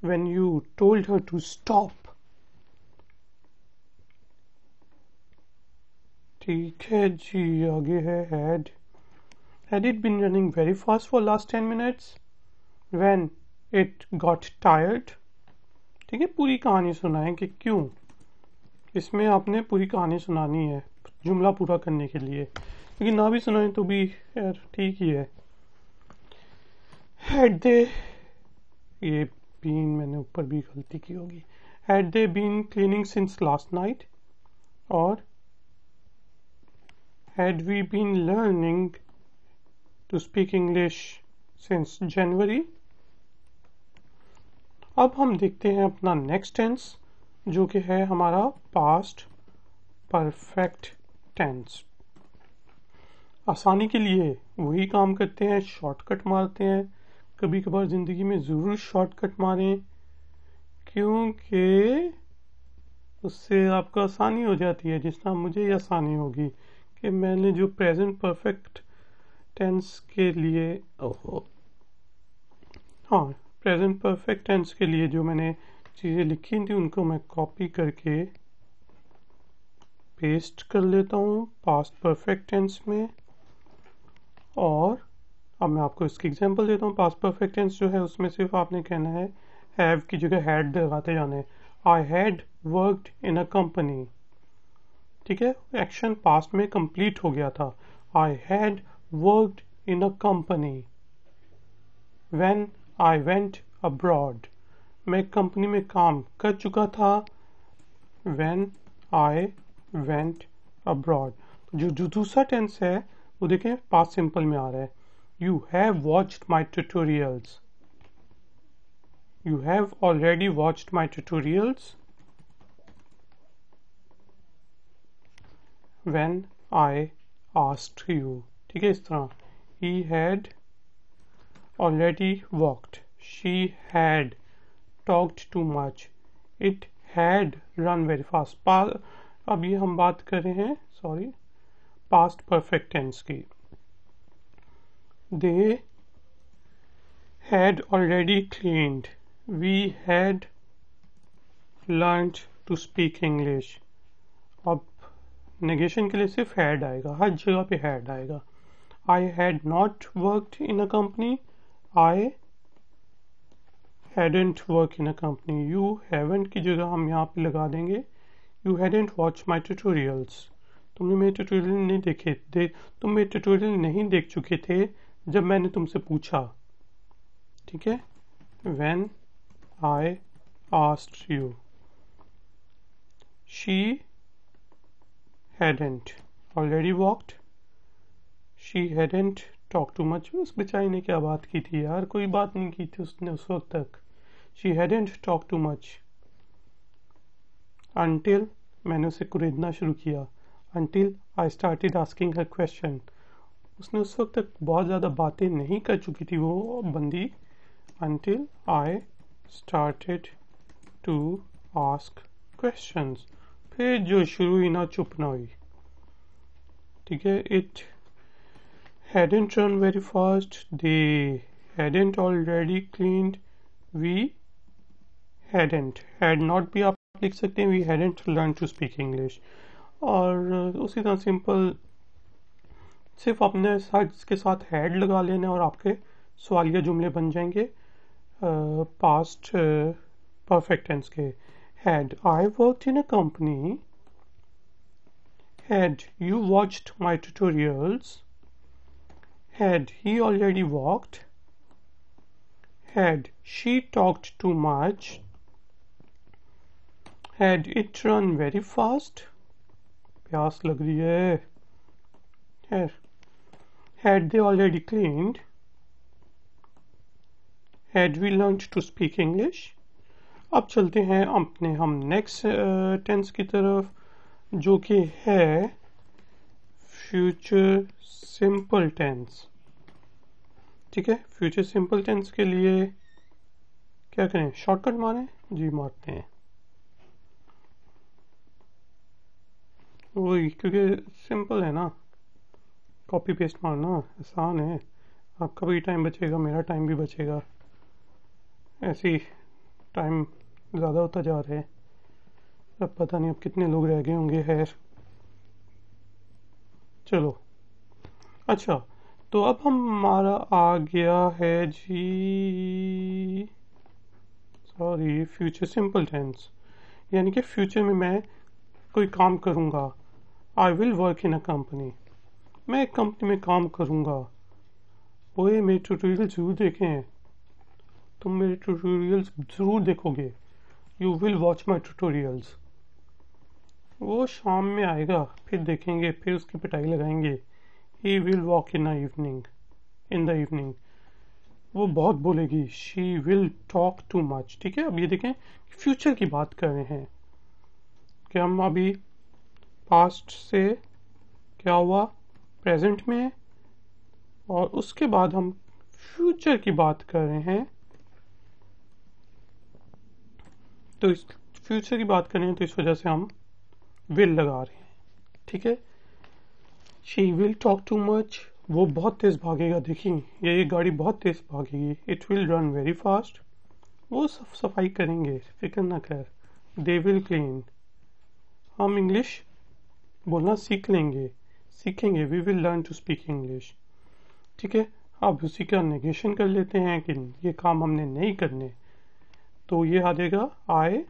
when you told her to stop? ठीक है जी आगे है had had it been running very fast for last ten minutes when it got tired ठीक है पूरी कहानी सुनाएं कि क्यों इसमें आपने पूरी कहानी सुनानी है जुमला पूरा करने के लिए लेकिन ना भी सुनाएं तो भी यार ठीक ही है हेड दे ये बीन मैंने ऊपर भी गलती की होगी had they been cleaning since last night और had we been learning to speak English since January अब हम देखते हैं अपना नेक्स्ट टेंस जो कि है हमारा पास्ट परफेक्ट टेंस आसानी के लिए वही काम करते हैं शॉर्टकट मारते हैं कभी कभार ज़िंदगी में ज़रूर शॉर्टकट मारें क्योंकि उससे आपको आसानी हो जाती है जिस तरह मुझे आसानी होगी कि मैंने जो प्रेजेंट परफेक्ट टेंस के लिए ओहो हाँ प्रेजेंट परफेक्ट टेंस के लिए जो मैंने चीज़ें लिखी थी उनको मैं कॉपी करके पेस्ट कर लेता हूँ पास्ट परफेक्ट टेंस में और अब मैं आपको इसकी एग्जांपल देता हूँ पास्ट परफेक्ट टेंस जो है उसमें सिर्फ आपने कहना है हैव की जगह हैड लगाते जाने है I had worked in a company ठीक है एक्शन पास्ट में कंप्लीट हो गया था I had worked in a company when I went abroad मैं कंपनी में काम कर चुका था व्हेन आई वेंट अब्रॉड तो जो जो दूसरा टेंस है वो देखें पास सिंपल में आ रहा है you have watched my tutorials you have already watched my tutorials when I asked you ठीक है इस तरह he had already walked she had talked too much it had run very fast पास अब ये हम बात कर रहे हैं सॉरी पास्ट परफेक्ट टेंस की they had already cleaned we had learn to speak English अब नेगेशन के लिए सिर्फ हैड आएगा हर जगह पे हैड आएगा I had not worked in a company I hadn't work in a company you haven't की जगह हम यहाँ पे लगा देंगे you hadn't watch my tutorials तुमने मेरे ट्यूटोरियल नहीं देखे थे तुम मेरे ट्यूटोरियल नहीं देख चुके थे जब मैंने तुमसे पूछा ठीक है when I asked you she hadn't already walked she hadn't talk too much उस बेचारी ने क्या बात की थी यार कोई बात नहीं की थी उसने उस वक्त तक she hadn't talk too much until मैंने उसे कुरेदना शुरू किया अनटिल आई स्टार्टेड आस्किंग हर क्वेश्चन उसने उस वक्त तक बहुत ज़्यादा बातें नहीं कर चुकी थी वो बंदी until I started to ask question फिर जो शुरू ही ना चुप ना हुई ठीक है it hadn't run very fast they hadn't already cleaned we hadn't had not be आप लिख सकते हैं we hadn't learn to speak English और uh, उसी तरह सिंपल सिर्फ अपने साथ के साथ हैड लगा लेने और आपके सवालिया जुमले बन जाएंगे पास्ट परफेक्ट टेंस के had I work in a company had you watched my tutorials had he already walked had she talked too much had it run very fast प्यास लग रही है had they already cleaned had we learn to speak English अब चलते हैं अपने हम next tense uh, की तरफ जो कि है फ्यूचर सिंपल टेंस ठीक है फ्यूचर सिंपल टेंस के लिए क्या करें शॉर्टकट मारें जी मारते हैं वही क्योंकि सिंपल है ना कॉपी पेस्ट मारना आसान है आपका भी टाइम बचेगा मेरा टाइम भी बचेगा ऐसे ही टाइम ज़्यादा होता जा रहा है अब पता नहीं अब कितने लोग रह गए होंगे खैर चलो अच्छा तो अब हमारा आ गया है जी सॉरी फ्यूचर सिंपल टेंस यानी कि फ्यूचर में मैं कोई काम करूँगा I will work in a company मैं एक कंपनी में काम करूँगा ओए मेरे ट्यूटोरियल जरूर देखे तुम मेरे ट्यूटोरियल्स जरूर देखोगे you will watch my tutorials वो शाम में आएगा फिर देखेंगे फिर उसकी पिटाई लगाएंगे he will walk in evening in the evening वो बहुत बोलेगी she will talk too much ठीक है अब ये देखें फ्यूचर की बात कर रहे हैं कि हम अभी पास्ट से क्या हुआ प्रेजेंट में और उसके बाद हम फ्यूचर की बात कर रहे हैं तो इस फ्यूचर की बात कर रहे हैं तो इस वजह से हम विल लगा रहे हैं ठीक है she will talk too much वो बहुत तेज भागेगा देखेंगे ये ये गाड़ी बहुत तेज भागेगी it will run very fast वो सफ सफाई करेंगे फिक्र ना कर दे विल क्लीन हम इंग्लिश बोलना सीख लेंगे सीखेंगे we will learn to speak English ठीक है अब उसी का नेगेशन कर लेते हैं कि ये काम हमने नहीं करने तो ये आ जाएगा I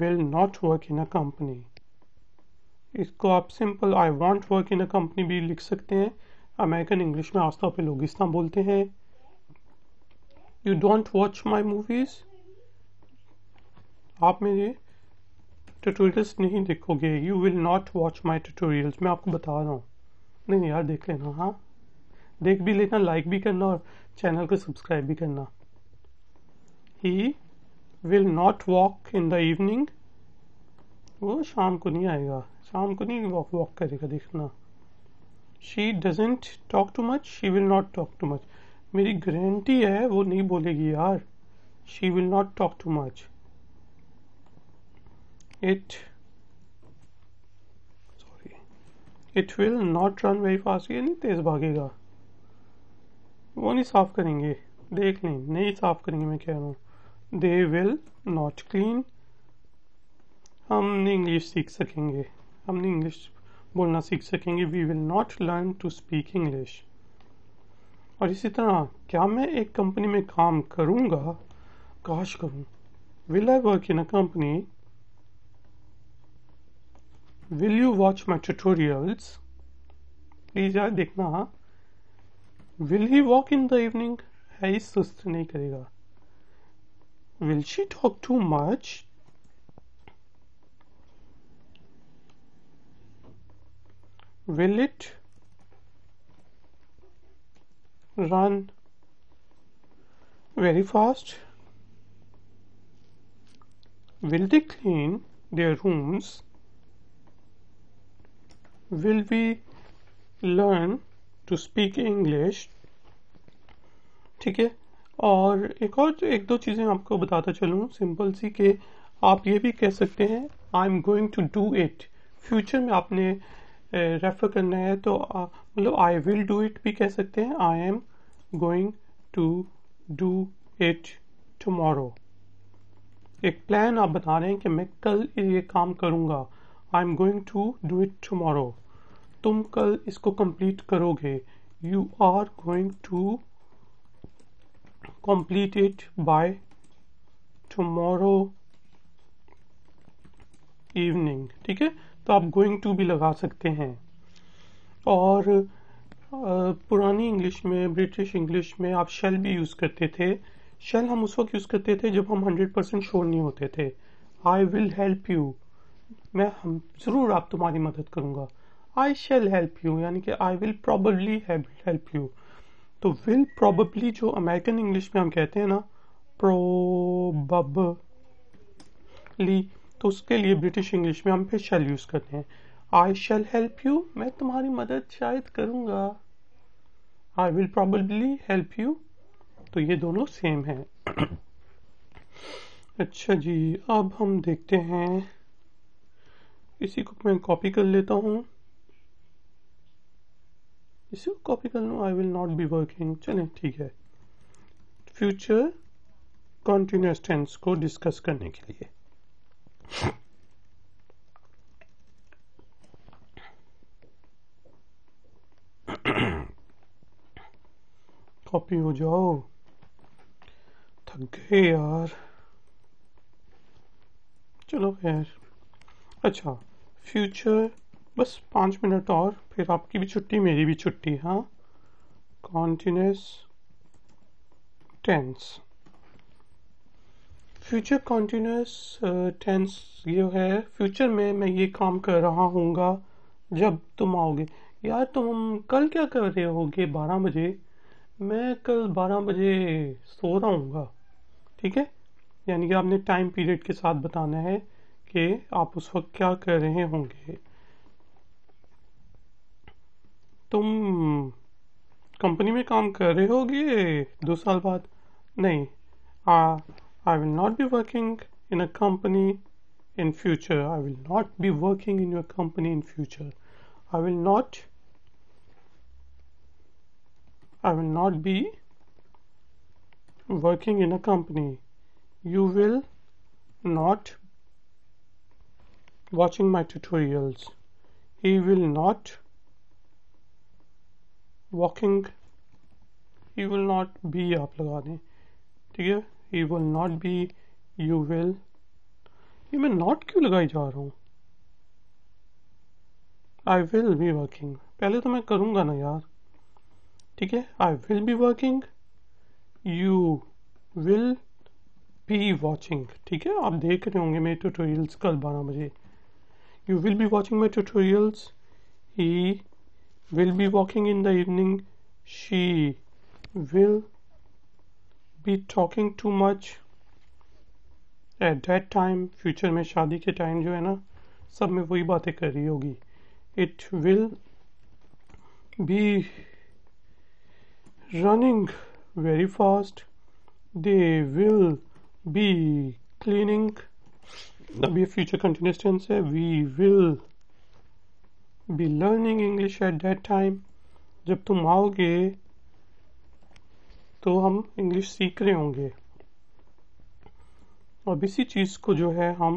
will not work in a company इसको आप simple I want work in a company भी लिख सकते हैं अमेरिकन इंग्लिश में आस्था पे लोग इस बोलते हैं you don't watch my movies आप मेरे ट्यूटोरियल्स नहीं देखोगे you will not watch my tutorials मैं आपको बता रहा हूँ नहीं यार देख लेना हाँ देख भी लेना लाइक भी करना और चैनल को सब्सक्राइब भी करना he will not walk in the evening वो शाम को नहीं आएगा शाम को नहीं वॉक वॉक करेगा देखना she doesn't talk too much she will not talk too much मेरी गारंटी है वो नहीं बोलेगी यार she will not talk too much it sorry it will not run very fast ये नहीं तेज भागेगा वो नहीं साफ करेंगे देख लें नहीं साफ करेंगे मैं कह रहा हूँ दे विल नॉट क्लीन हम नहीं इंग्लिश सीख सकेंगे हम नहीं इंग्लिश बोलना सीख सकेंगे we will not learn to speak English और इसी तरह क्या मैं एक कंपनी में काम करूँगा काश करूँ will I work in a company will you watch my tutorials please dekhna will he walk in the evening hai sust nahi karega will she talk too much will it run very fast will they clean their rooms will we learn to speak English ठीक है और एक और एक दो चीज़ें आपको बताता चलूँ सिंपल सी के आप ये भी कह सकते हैं I am going to do it future में आपने रेफर करना है तो मतलब आई विल डू इट भी कह सकते हैं I am going to do it tomorrow एक प्लान आप बता रहे हैं कि मैं कल ये काम करूँगा I am going to do it tomorrow तुम कल इसको कंप्लीट करोगे you are going to complete it by tomorrow evening ठीक है तो आप गोइंग टू भी लगा सकते हैं और पुरानी इंग्लिश में ब्रिटिश इंग्लिश में आप शेल भी यूज़ करते थे शेल हम उस वक्त यूज़ करते थे जब हम हंड्रेड परसेंट श्योर नहीं होते थे आई विल हेल्प यू मैं हम ज़रूर आप तुम्हारी मदद करूँगा आई शेल हेल्प यू यानी कि I will probably help you तो विल प्रॉबली जो अमेरिकन इंग्लिश में हम कहते हैं ना प्रोबली तो उसके लिए ब्रिटिश इंग्लिश में हम फिर शेल यूज़ करते हैं आई शेल हेल्प यू मैं तुम्हारी मदद शायद करूंगा I will probably help you तो ये दोनों सेम है (coughs) अच्छा जी अब हम देखते हैं इसी को मैं कॉपी कर लेता हूँ इसे कॉपी कर लूँ I will not be working चलें ठीक है फ्यूचर कॉन्टिन्यूस टेंस को डिस्कस करने के लिए कॉपी हो जाओ थक गए यार चलो खैर अच्छा फ्यूचर बस पाँच मिनट और फिर आपकी भी छुट्टी मेरी भी छुट्टी हाँ continuous tense future continuous tense ये है फ्यूचर में मैं ये काम कर रहा हूँ जब तुम आओगे यार तुम कल क्या कर रहे होगे बारह बजे मैं कल बारह बजे सो रहा हूँ ठीक है यानी कि आपने टाइम पीरियड के साथ बताना है कि आप उस वक्त क्या कर रहे होंगे तुम कंपनी में काम कर रहे होगे दो साल बाद नहीं I will not be working in a company in future I will not be working in your company in future I will not I will not be working in a company you will not watching my tutorials he will not walking he will not be आप लगा दें ठीक है he will not be you will ये मैं not क्यों लगाई जा रहा हूँ आई विल बी वर्किंग पहले तो मैं करूँगा ना यार ठीक है I will be working you will be watching ठीक है आप देख रहे होंगे मेरे ट्यूटोरियल्स कल बारह बजे you will be watching my tutorials he will be walking in the evening. She will be talking too much. At that time future में शादी के टाइम जो है ना सब में वही बातें कर रही होगी it will be running very fast they will be cleaning अब ये फ्यूचर कंटिन्यूस टेंस है we will be learning English at that time जब तुम आओगे तो हम इंग्लिश सीख रहे होंगे अब इसी चीज़ को जो है हम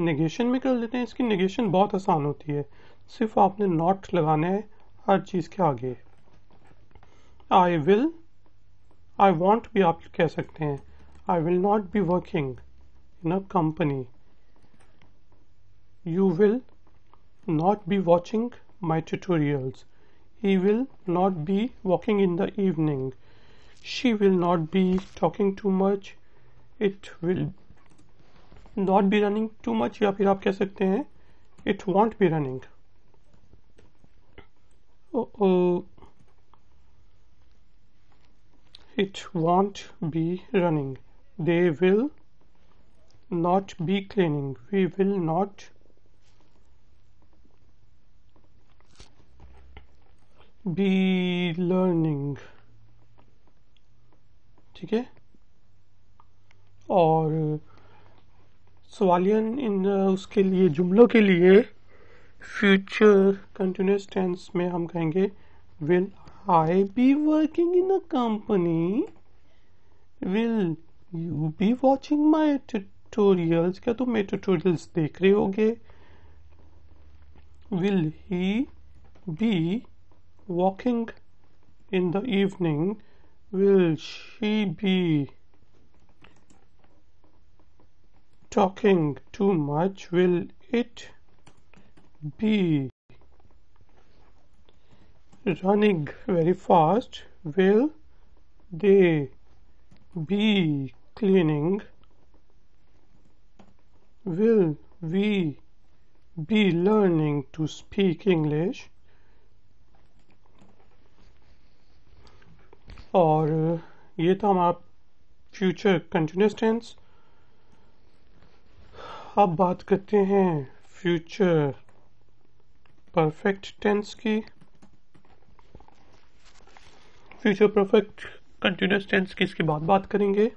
नेगेशन में कर लेते हैं इसकी नेगेशन बहुत आसान होती है सिर्फ आपने नॉट लगाना है हर चीज़ के आगे आई विल आई वॉन्ट भी आप कह सकते हैं I will not be working in a company you will not be watching my tutorials. He will not be walking in the evening. She will not be talking too much. It will not be running too much या फिर आप कह सकते it won't be running. Uh -oh. It won't be running. They will not be cleaning. We will not be learning ठीक है और सवालियन इन उसके लिए जुमलों के लिए फ्यूचर कंटिन्यूस टेंस में हम कहेंगे will I be working in a company will you be watching my tutorials क्या तुम मेरे ट्यूटोरियल्स देख रहे होगे will he be walking in the evening will she be talking too much will it be running very fast will they be cleaning will we be learning to speak english और ये था हमारा future continuous tense अब बात करते हैं future perfect tense की future perfect continuous tense की इसकी बाद बात करेंगे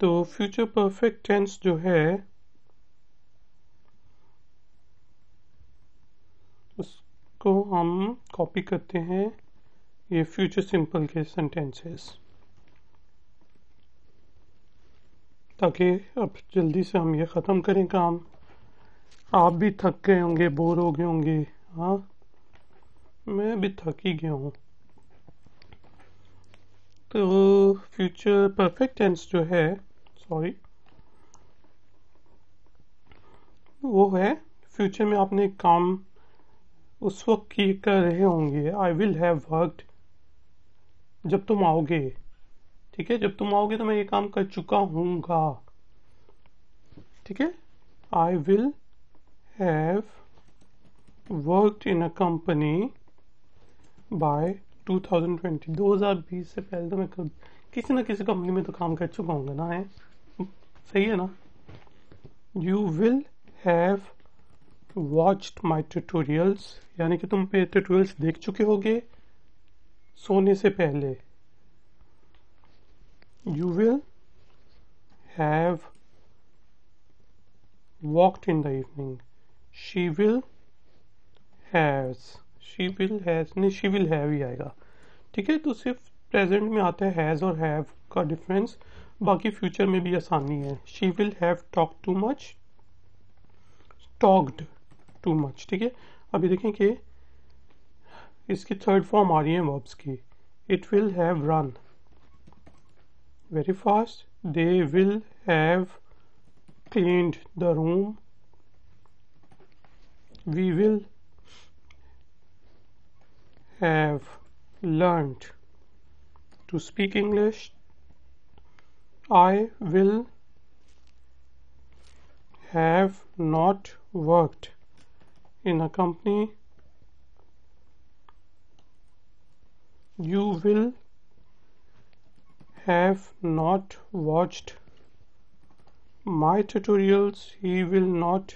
तो फ्यूचर परफेक्ट टेंस जो है उसको हम कॉपी करते हैं ये फ्यूचर सिंपल के सेंटेंसेस ताकि अब जल्दी से हम ये ख़त्म करें काम आप भी थक गए होंगे बोर हो गए होंगे हाँ मैं भी थक ही गया हूँ तो फ्यूचर परफेक्ट टेंस जो है सॉरी वो है फ्यूचर में आपने काम उस वक्त की कर रहे होंगे आई विल हैव वर्कड जब तुम आओगे ठीक है जब तुम आओगे तो मैं ये काम कर चुका हूंगा ठीक है I will have work in a company by 2020 2020 से पहले तो मैं कर, किसी ना किसी कंपनी में तो काम कर चुका हूँ ना है सही है ना you will have watched my tutorials यानी कि तुम पे ट्यूटोरियल्स देख चुके होगे सोने से पहले you will have walked in the evening she will has she will has नहीं शी विल हैव ही आएगा ठीक है तो सिर्फ प्रेजेंट में आता है हैज़ और हैव का डिफरेंस बाकी फ्यूचर में भी आसानी है she will have talk too much talked too much ठीक है अभी देखें कि इसकी third form आ रही है it will have run very fast they will have cleaned the room we will have learned to speak English I will have not worked in a company you will have not watched my tutorials he will not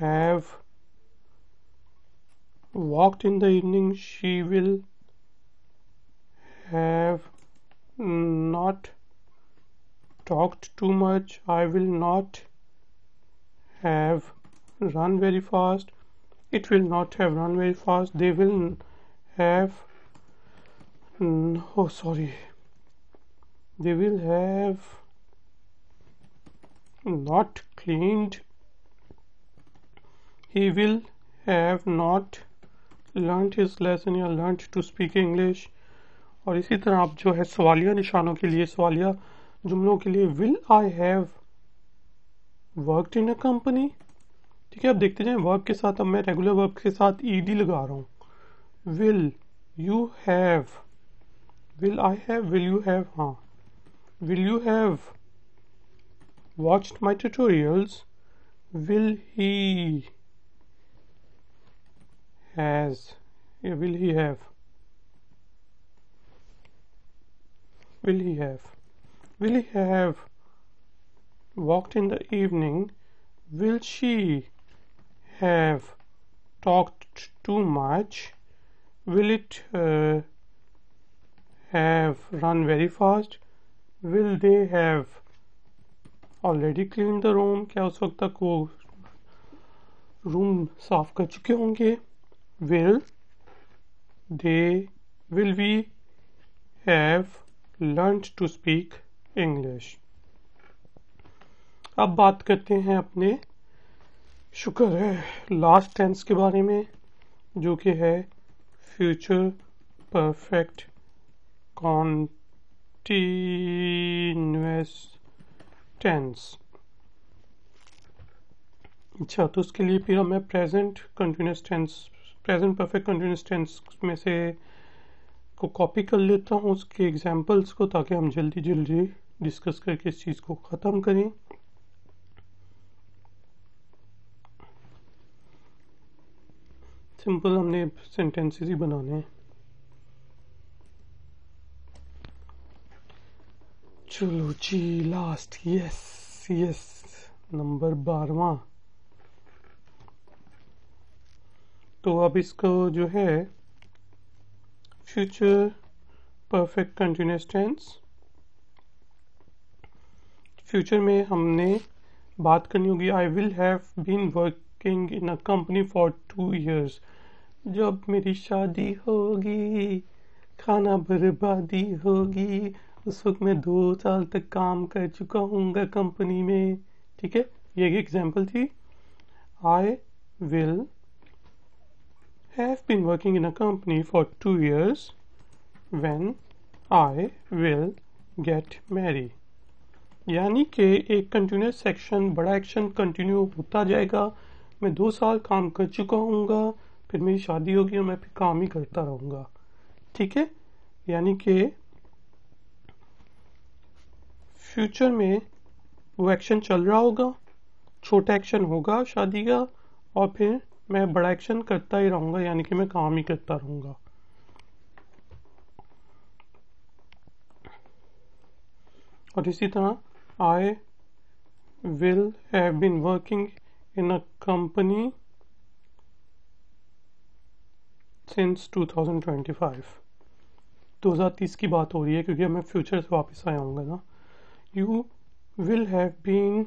have walked in the evening she will have not talked too much i will not have run very fast it will not have run very fast they will have hmm, oh sorry they will have not cleaned he will have not learnt his lesson or learnt to speak English और इसी तरह आप जो है सवालिया निशानों के लिए सवालिया जुमलों के लिए will I have worked in a company ठीक है आप देखते जाए वर्क के साथ अब मैं रेगुलर वर्क के साथ ई डी लगा रहा हूँ will you have will I have will you have huh? will you have watched my tutorials will he has yeah, will he have will he have will he have walked in the evening will she have talked too much will it uh, have run very fast will they have already clean the room क्या उस वक्त तक वो room साफ कर चुके होंगे will they will we have learn to speak English अब बात करते हैं अपने शुक्र है लास्ट टेंस के बारे में जो कि है फ्यूचर परफेक्ट कॉन्टीन्यूस टेंस अच्छा तो उसके लिए फिर हमें present continuous tense present perfect continuous tense में से को कॉपी कर लेता हूँ उसके एग्जांपल्स को ताकि हम जल्दी जल्दी डिस्कस करके इस चीज़ को ख़त्म करें सिंपल हमने सेंटेंसेस ही बनाने हैं चलो जी लास्ट यस यस नंबर बारवा तो अब इसको जो है future perfect continuous tense future में हमने बात करनी होगी I will have been working in a company for two years जब मेरी शादी होगी खाना बर्बादी होगी उस वक्त मैं दो साल तक काम कर चुका हूँ कंपनी में ठीक है ये एग्जाम्पल थी I will have been working in a company for two years when I will get marry यानी कि एक कंटिन्यूस सेक्शन बड़ा एक्शन कंटिन्यू होता जाएगा मैं दो साल काम कर चुका हूँगा फिर मेरी शादी होगी और मैं फिर काम ही करता रहूँगा ठीक है यानी कि फ्यूचर में वो एक्शन चल रहा होगा छोटा एक्शन होगा शादी का और फिर मैं बड़ा एक्शन करता ही रहूँगा यानी कि मैं काम ही करता रहूँगा और इसी तरह I will have been working in a company since 2025 2030 की बात हो रही है क्योंकि अब मैं फ्यूचर से वापस आया हूँ ना you will have been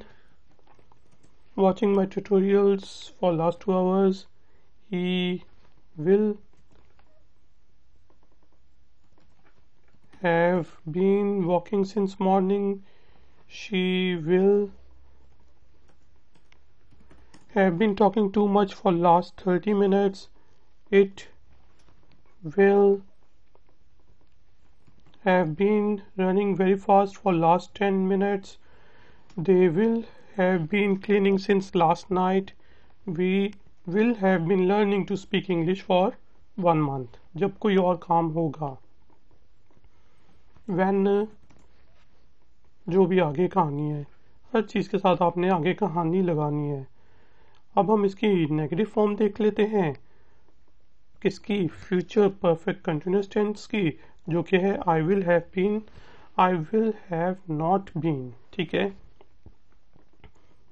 watching my tutorials for last two hours he will have been walking since morning she will have been talking too much for last thirty minutes it will have been running very fast for last 10 minutes they will have been cleaning since last night we will have been learning to speak english for one month जब कोई और काम होगा when जो भी आगे कहानी है हर चीज़ के साथ आपने आगे कहानी लगानी है अब हम इसकी नेगेटिव फॉर्म देख लेते हैं किसकी फ्यूचर परफेक्ट कंटिन्यूस टेंस की जो कि है I will have been I will have not been ठीक है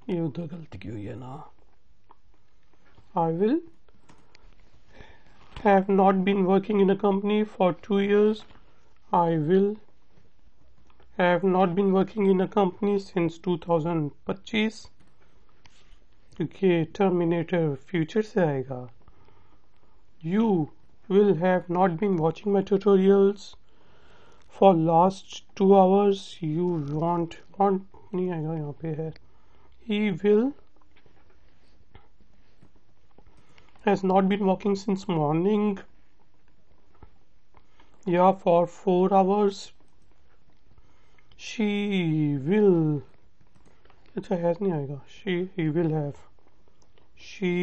ये उधर गलती की हुई है ना I will have not been working in a company for two years I will have not been working in a company since 2025 क्योंकि टर्मिनेटर फ्यूचर से आएगा you will have not been watching my tutorials for last two hours you want want नहीं आएगा he will has not been working since morning yeah for four hours she will it's a has she he will have she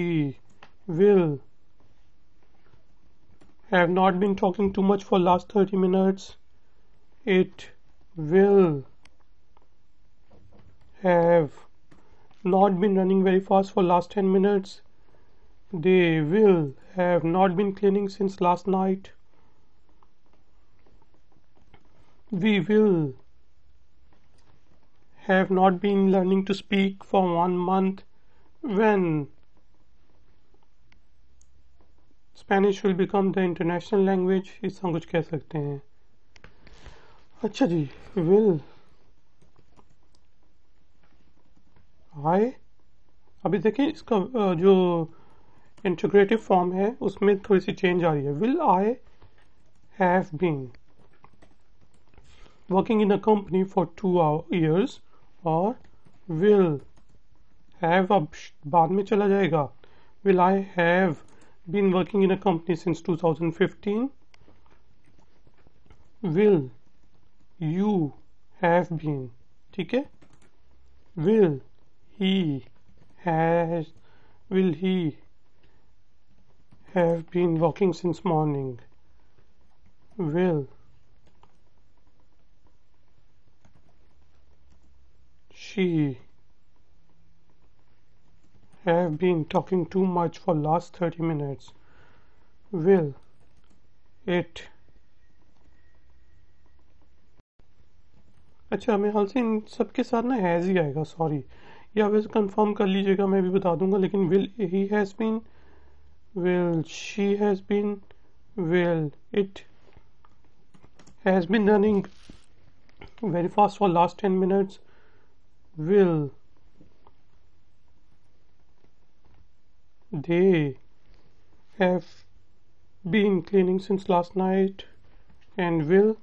will I have not been talking too much for last 30 minutes. It will have not been running very fast for last 10 minutes. They will have not been cleaning since last night. We will have not been learning to speak for one month when Spanish will become the international language इसका कुछ कह सकते हैं अच्छा जी will I अभी देखें इसका जो इंटीग्रेटिव फॉर्म है उसमें थोड़ी सी चेंज आ रही है will I have been working in a company for two years और विल हैव अब बाद में चला जाएगा will I have been working in a company since 2015 will you have been ठीक है will he has will he have been working since morning will she have been talking too much for last 30 minutes will it अच्छा हमें हाल से इन सब के साथ ना has he आएगा सॉरी या वैसे कंफर्म कर लीजिएगा मैं भी बता दूंगा लेकिन will he has been will she has been will it has been running very fast for last 10 minutes will They have been cleaning since last night and will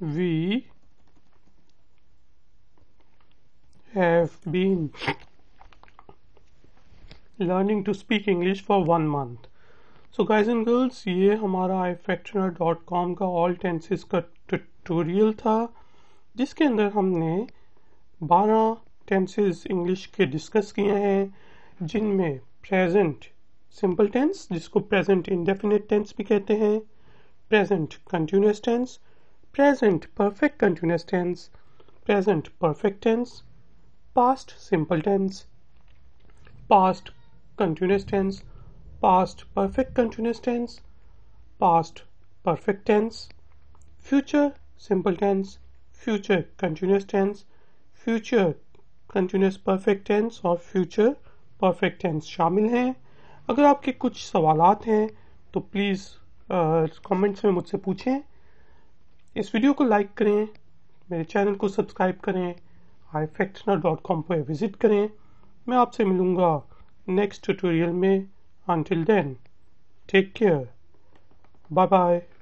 we have been learning to speak English for one month. So guys and girls, ये हमारा आईफेक्चनर dot com का all tenses का tutorial था जिसके अंदर हमने 12 tenses English के discuss किए हैं जिनमें प्रेजेंट सिंपल टेंस जिसको प्रेजेंट इंडेफिनेट टेंस भी कहते हैं present continuous tense present perfect continuous tense present perfect tense past simple tense past continuous tense past perfect continuous tense past perfect tense future simple tense future continuous tense future continuous perfect tense और future perfect tense शामिल हैं अगर आपके कुछ सवाल हैं तो please comments uh, में मुझसे पूछें इस वीडियो को लाइक करें मेरे चैनल को सब्सक्राइब करें आई डॉट कॉम पर विज़िट करें मैं आपसे मिलूँगा नेक्स्ट ट्यूटोरियल में until then take care bye bye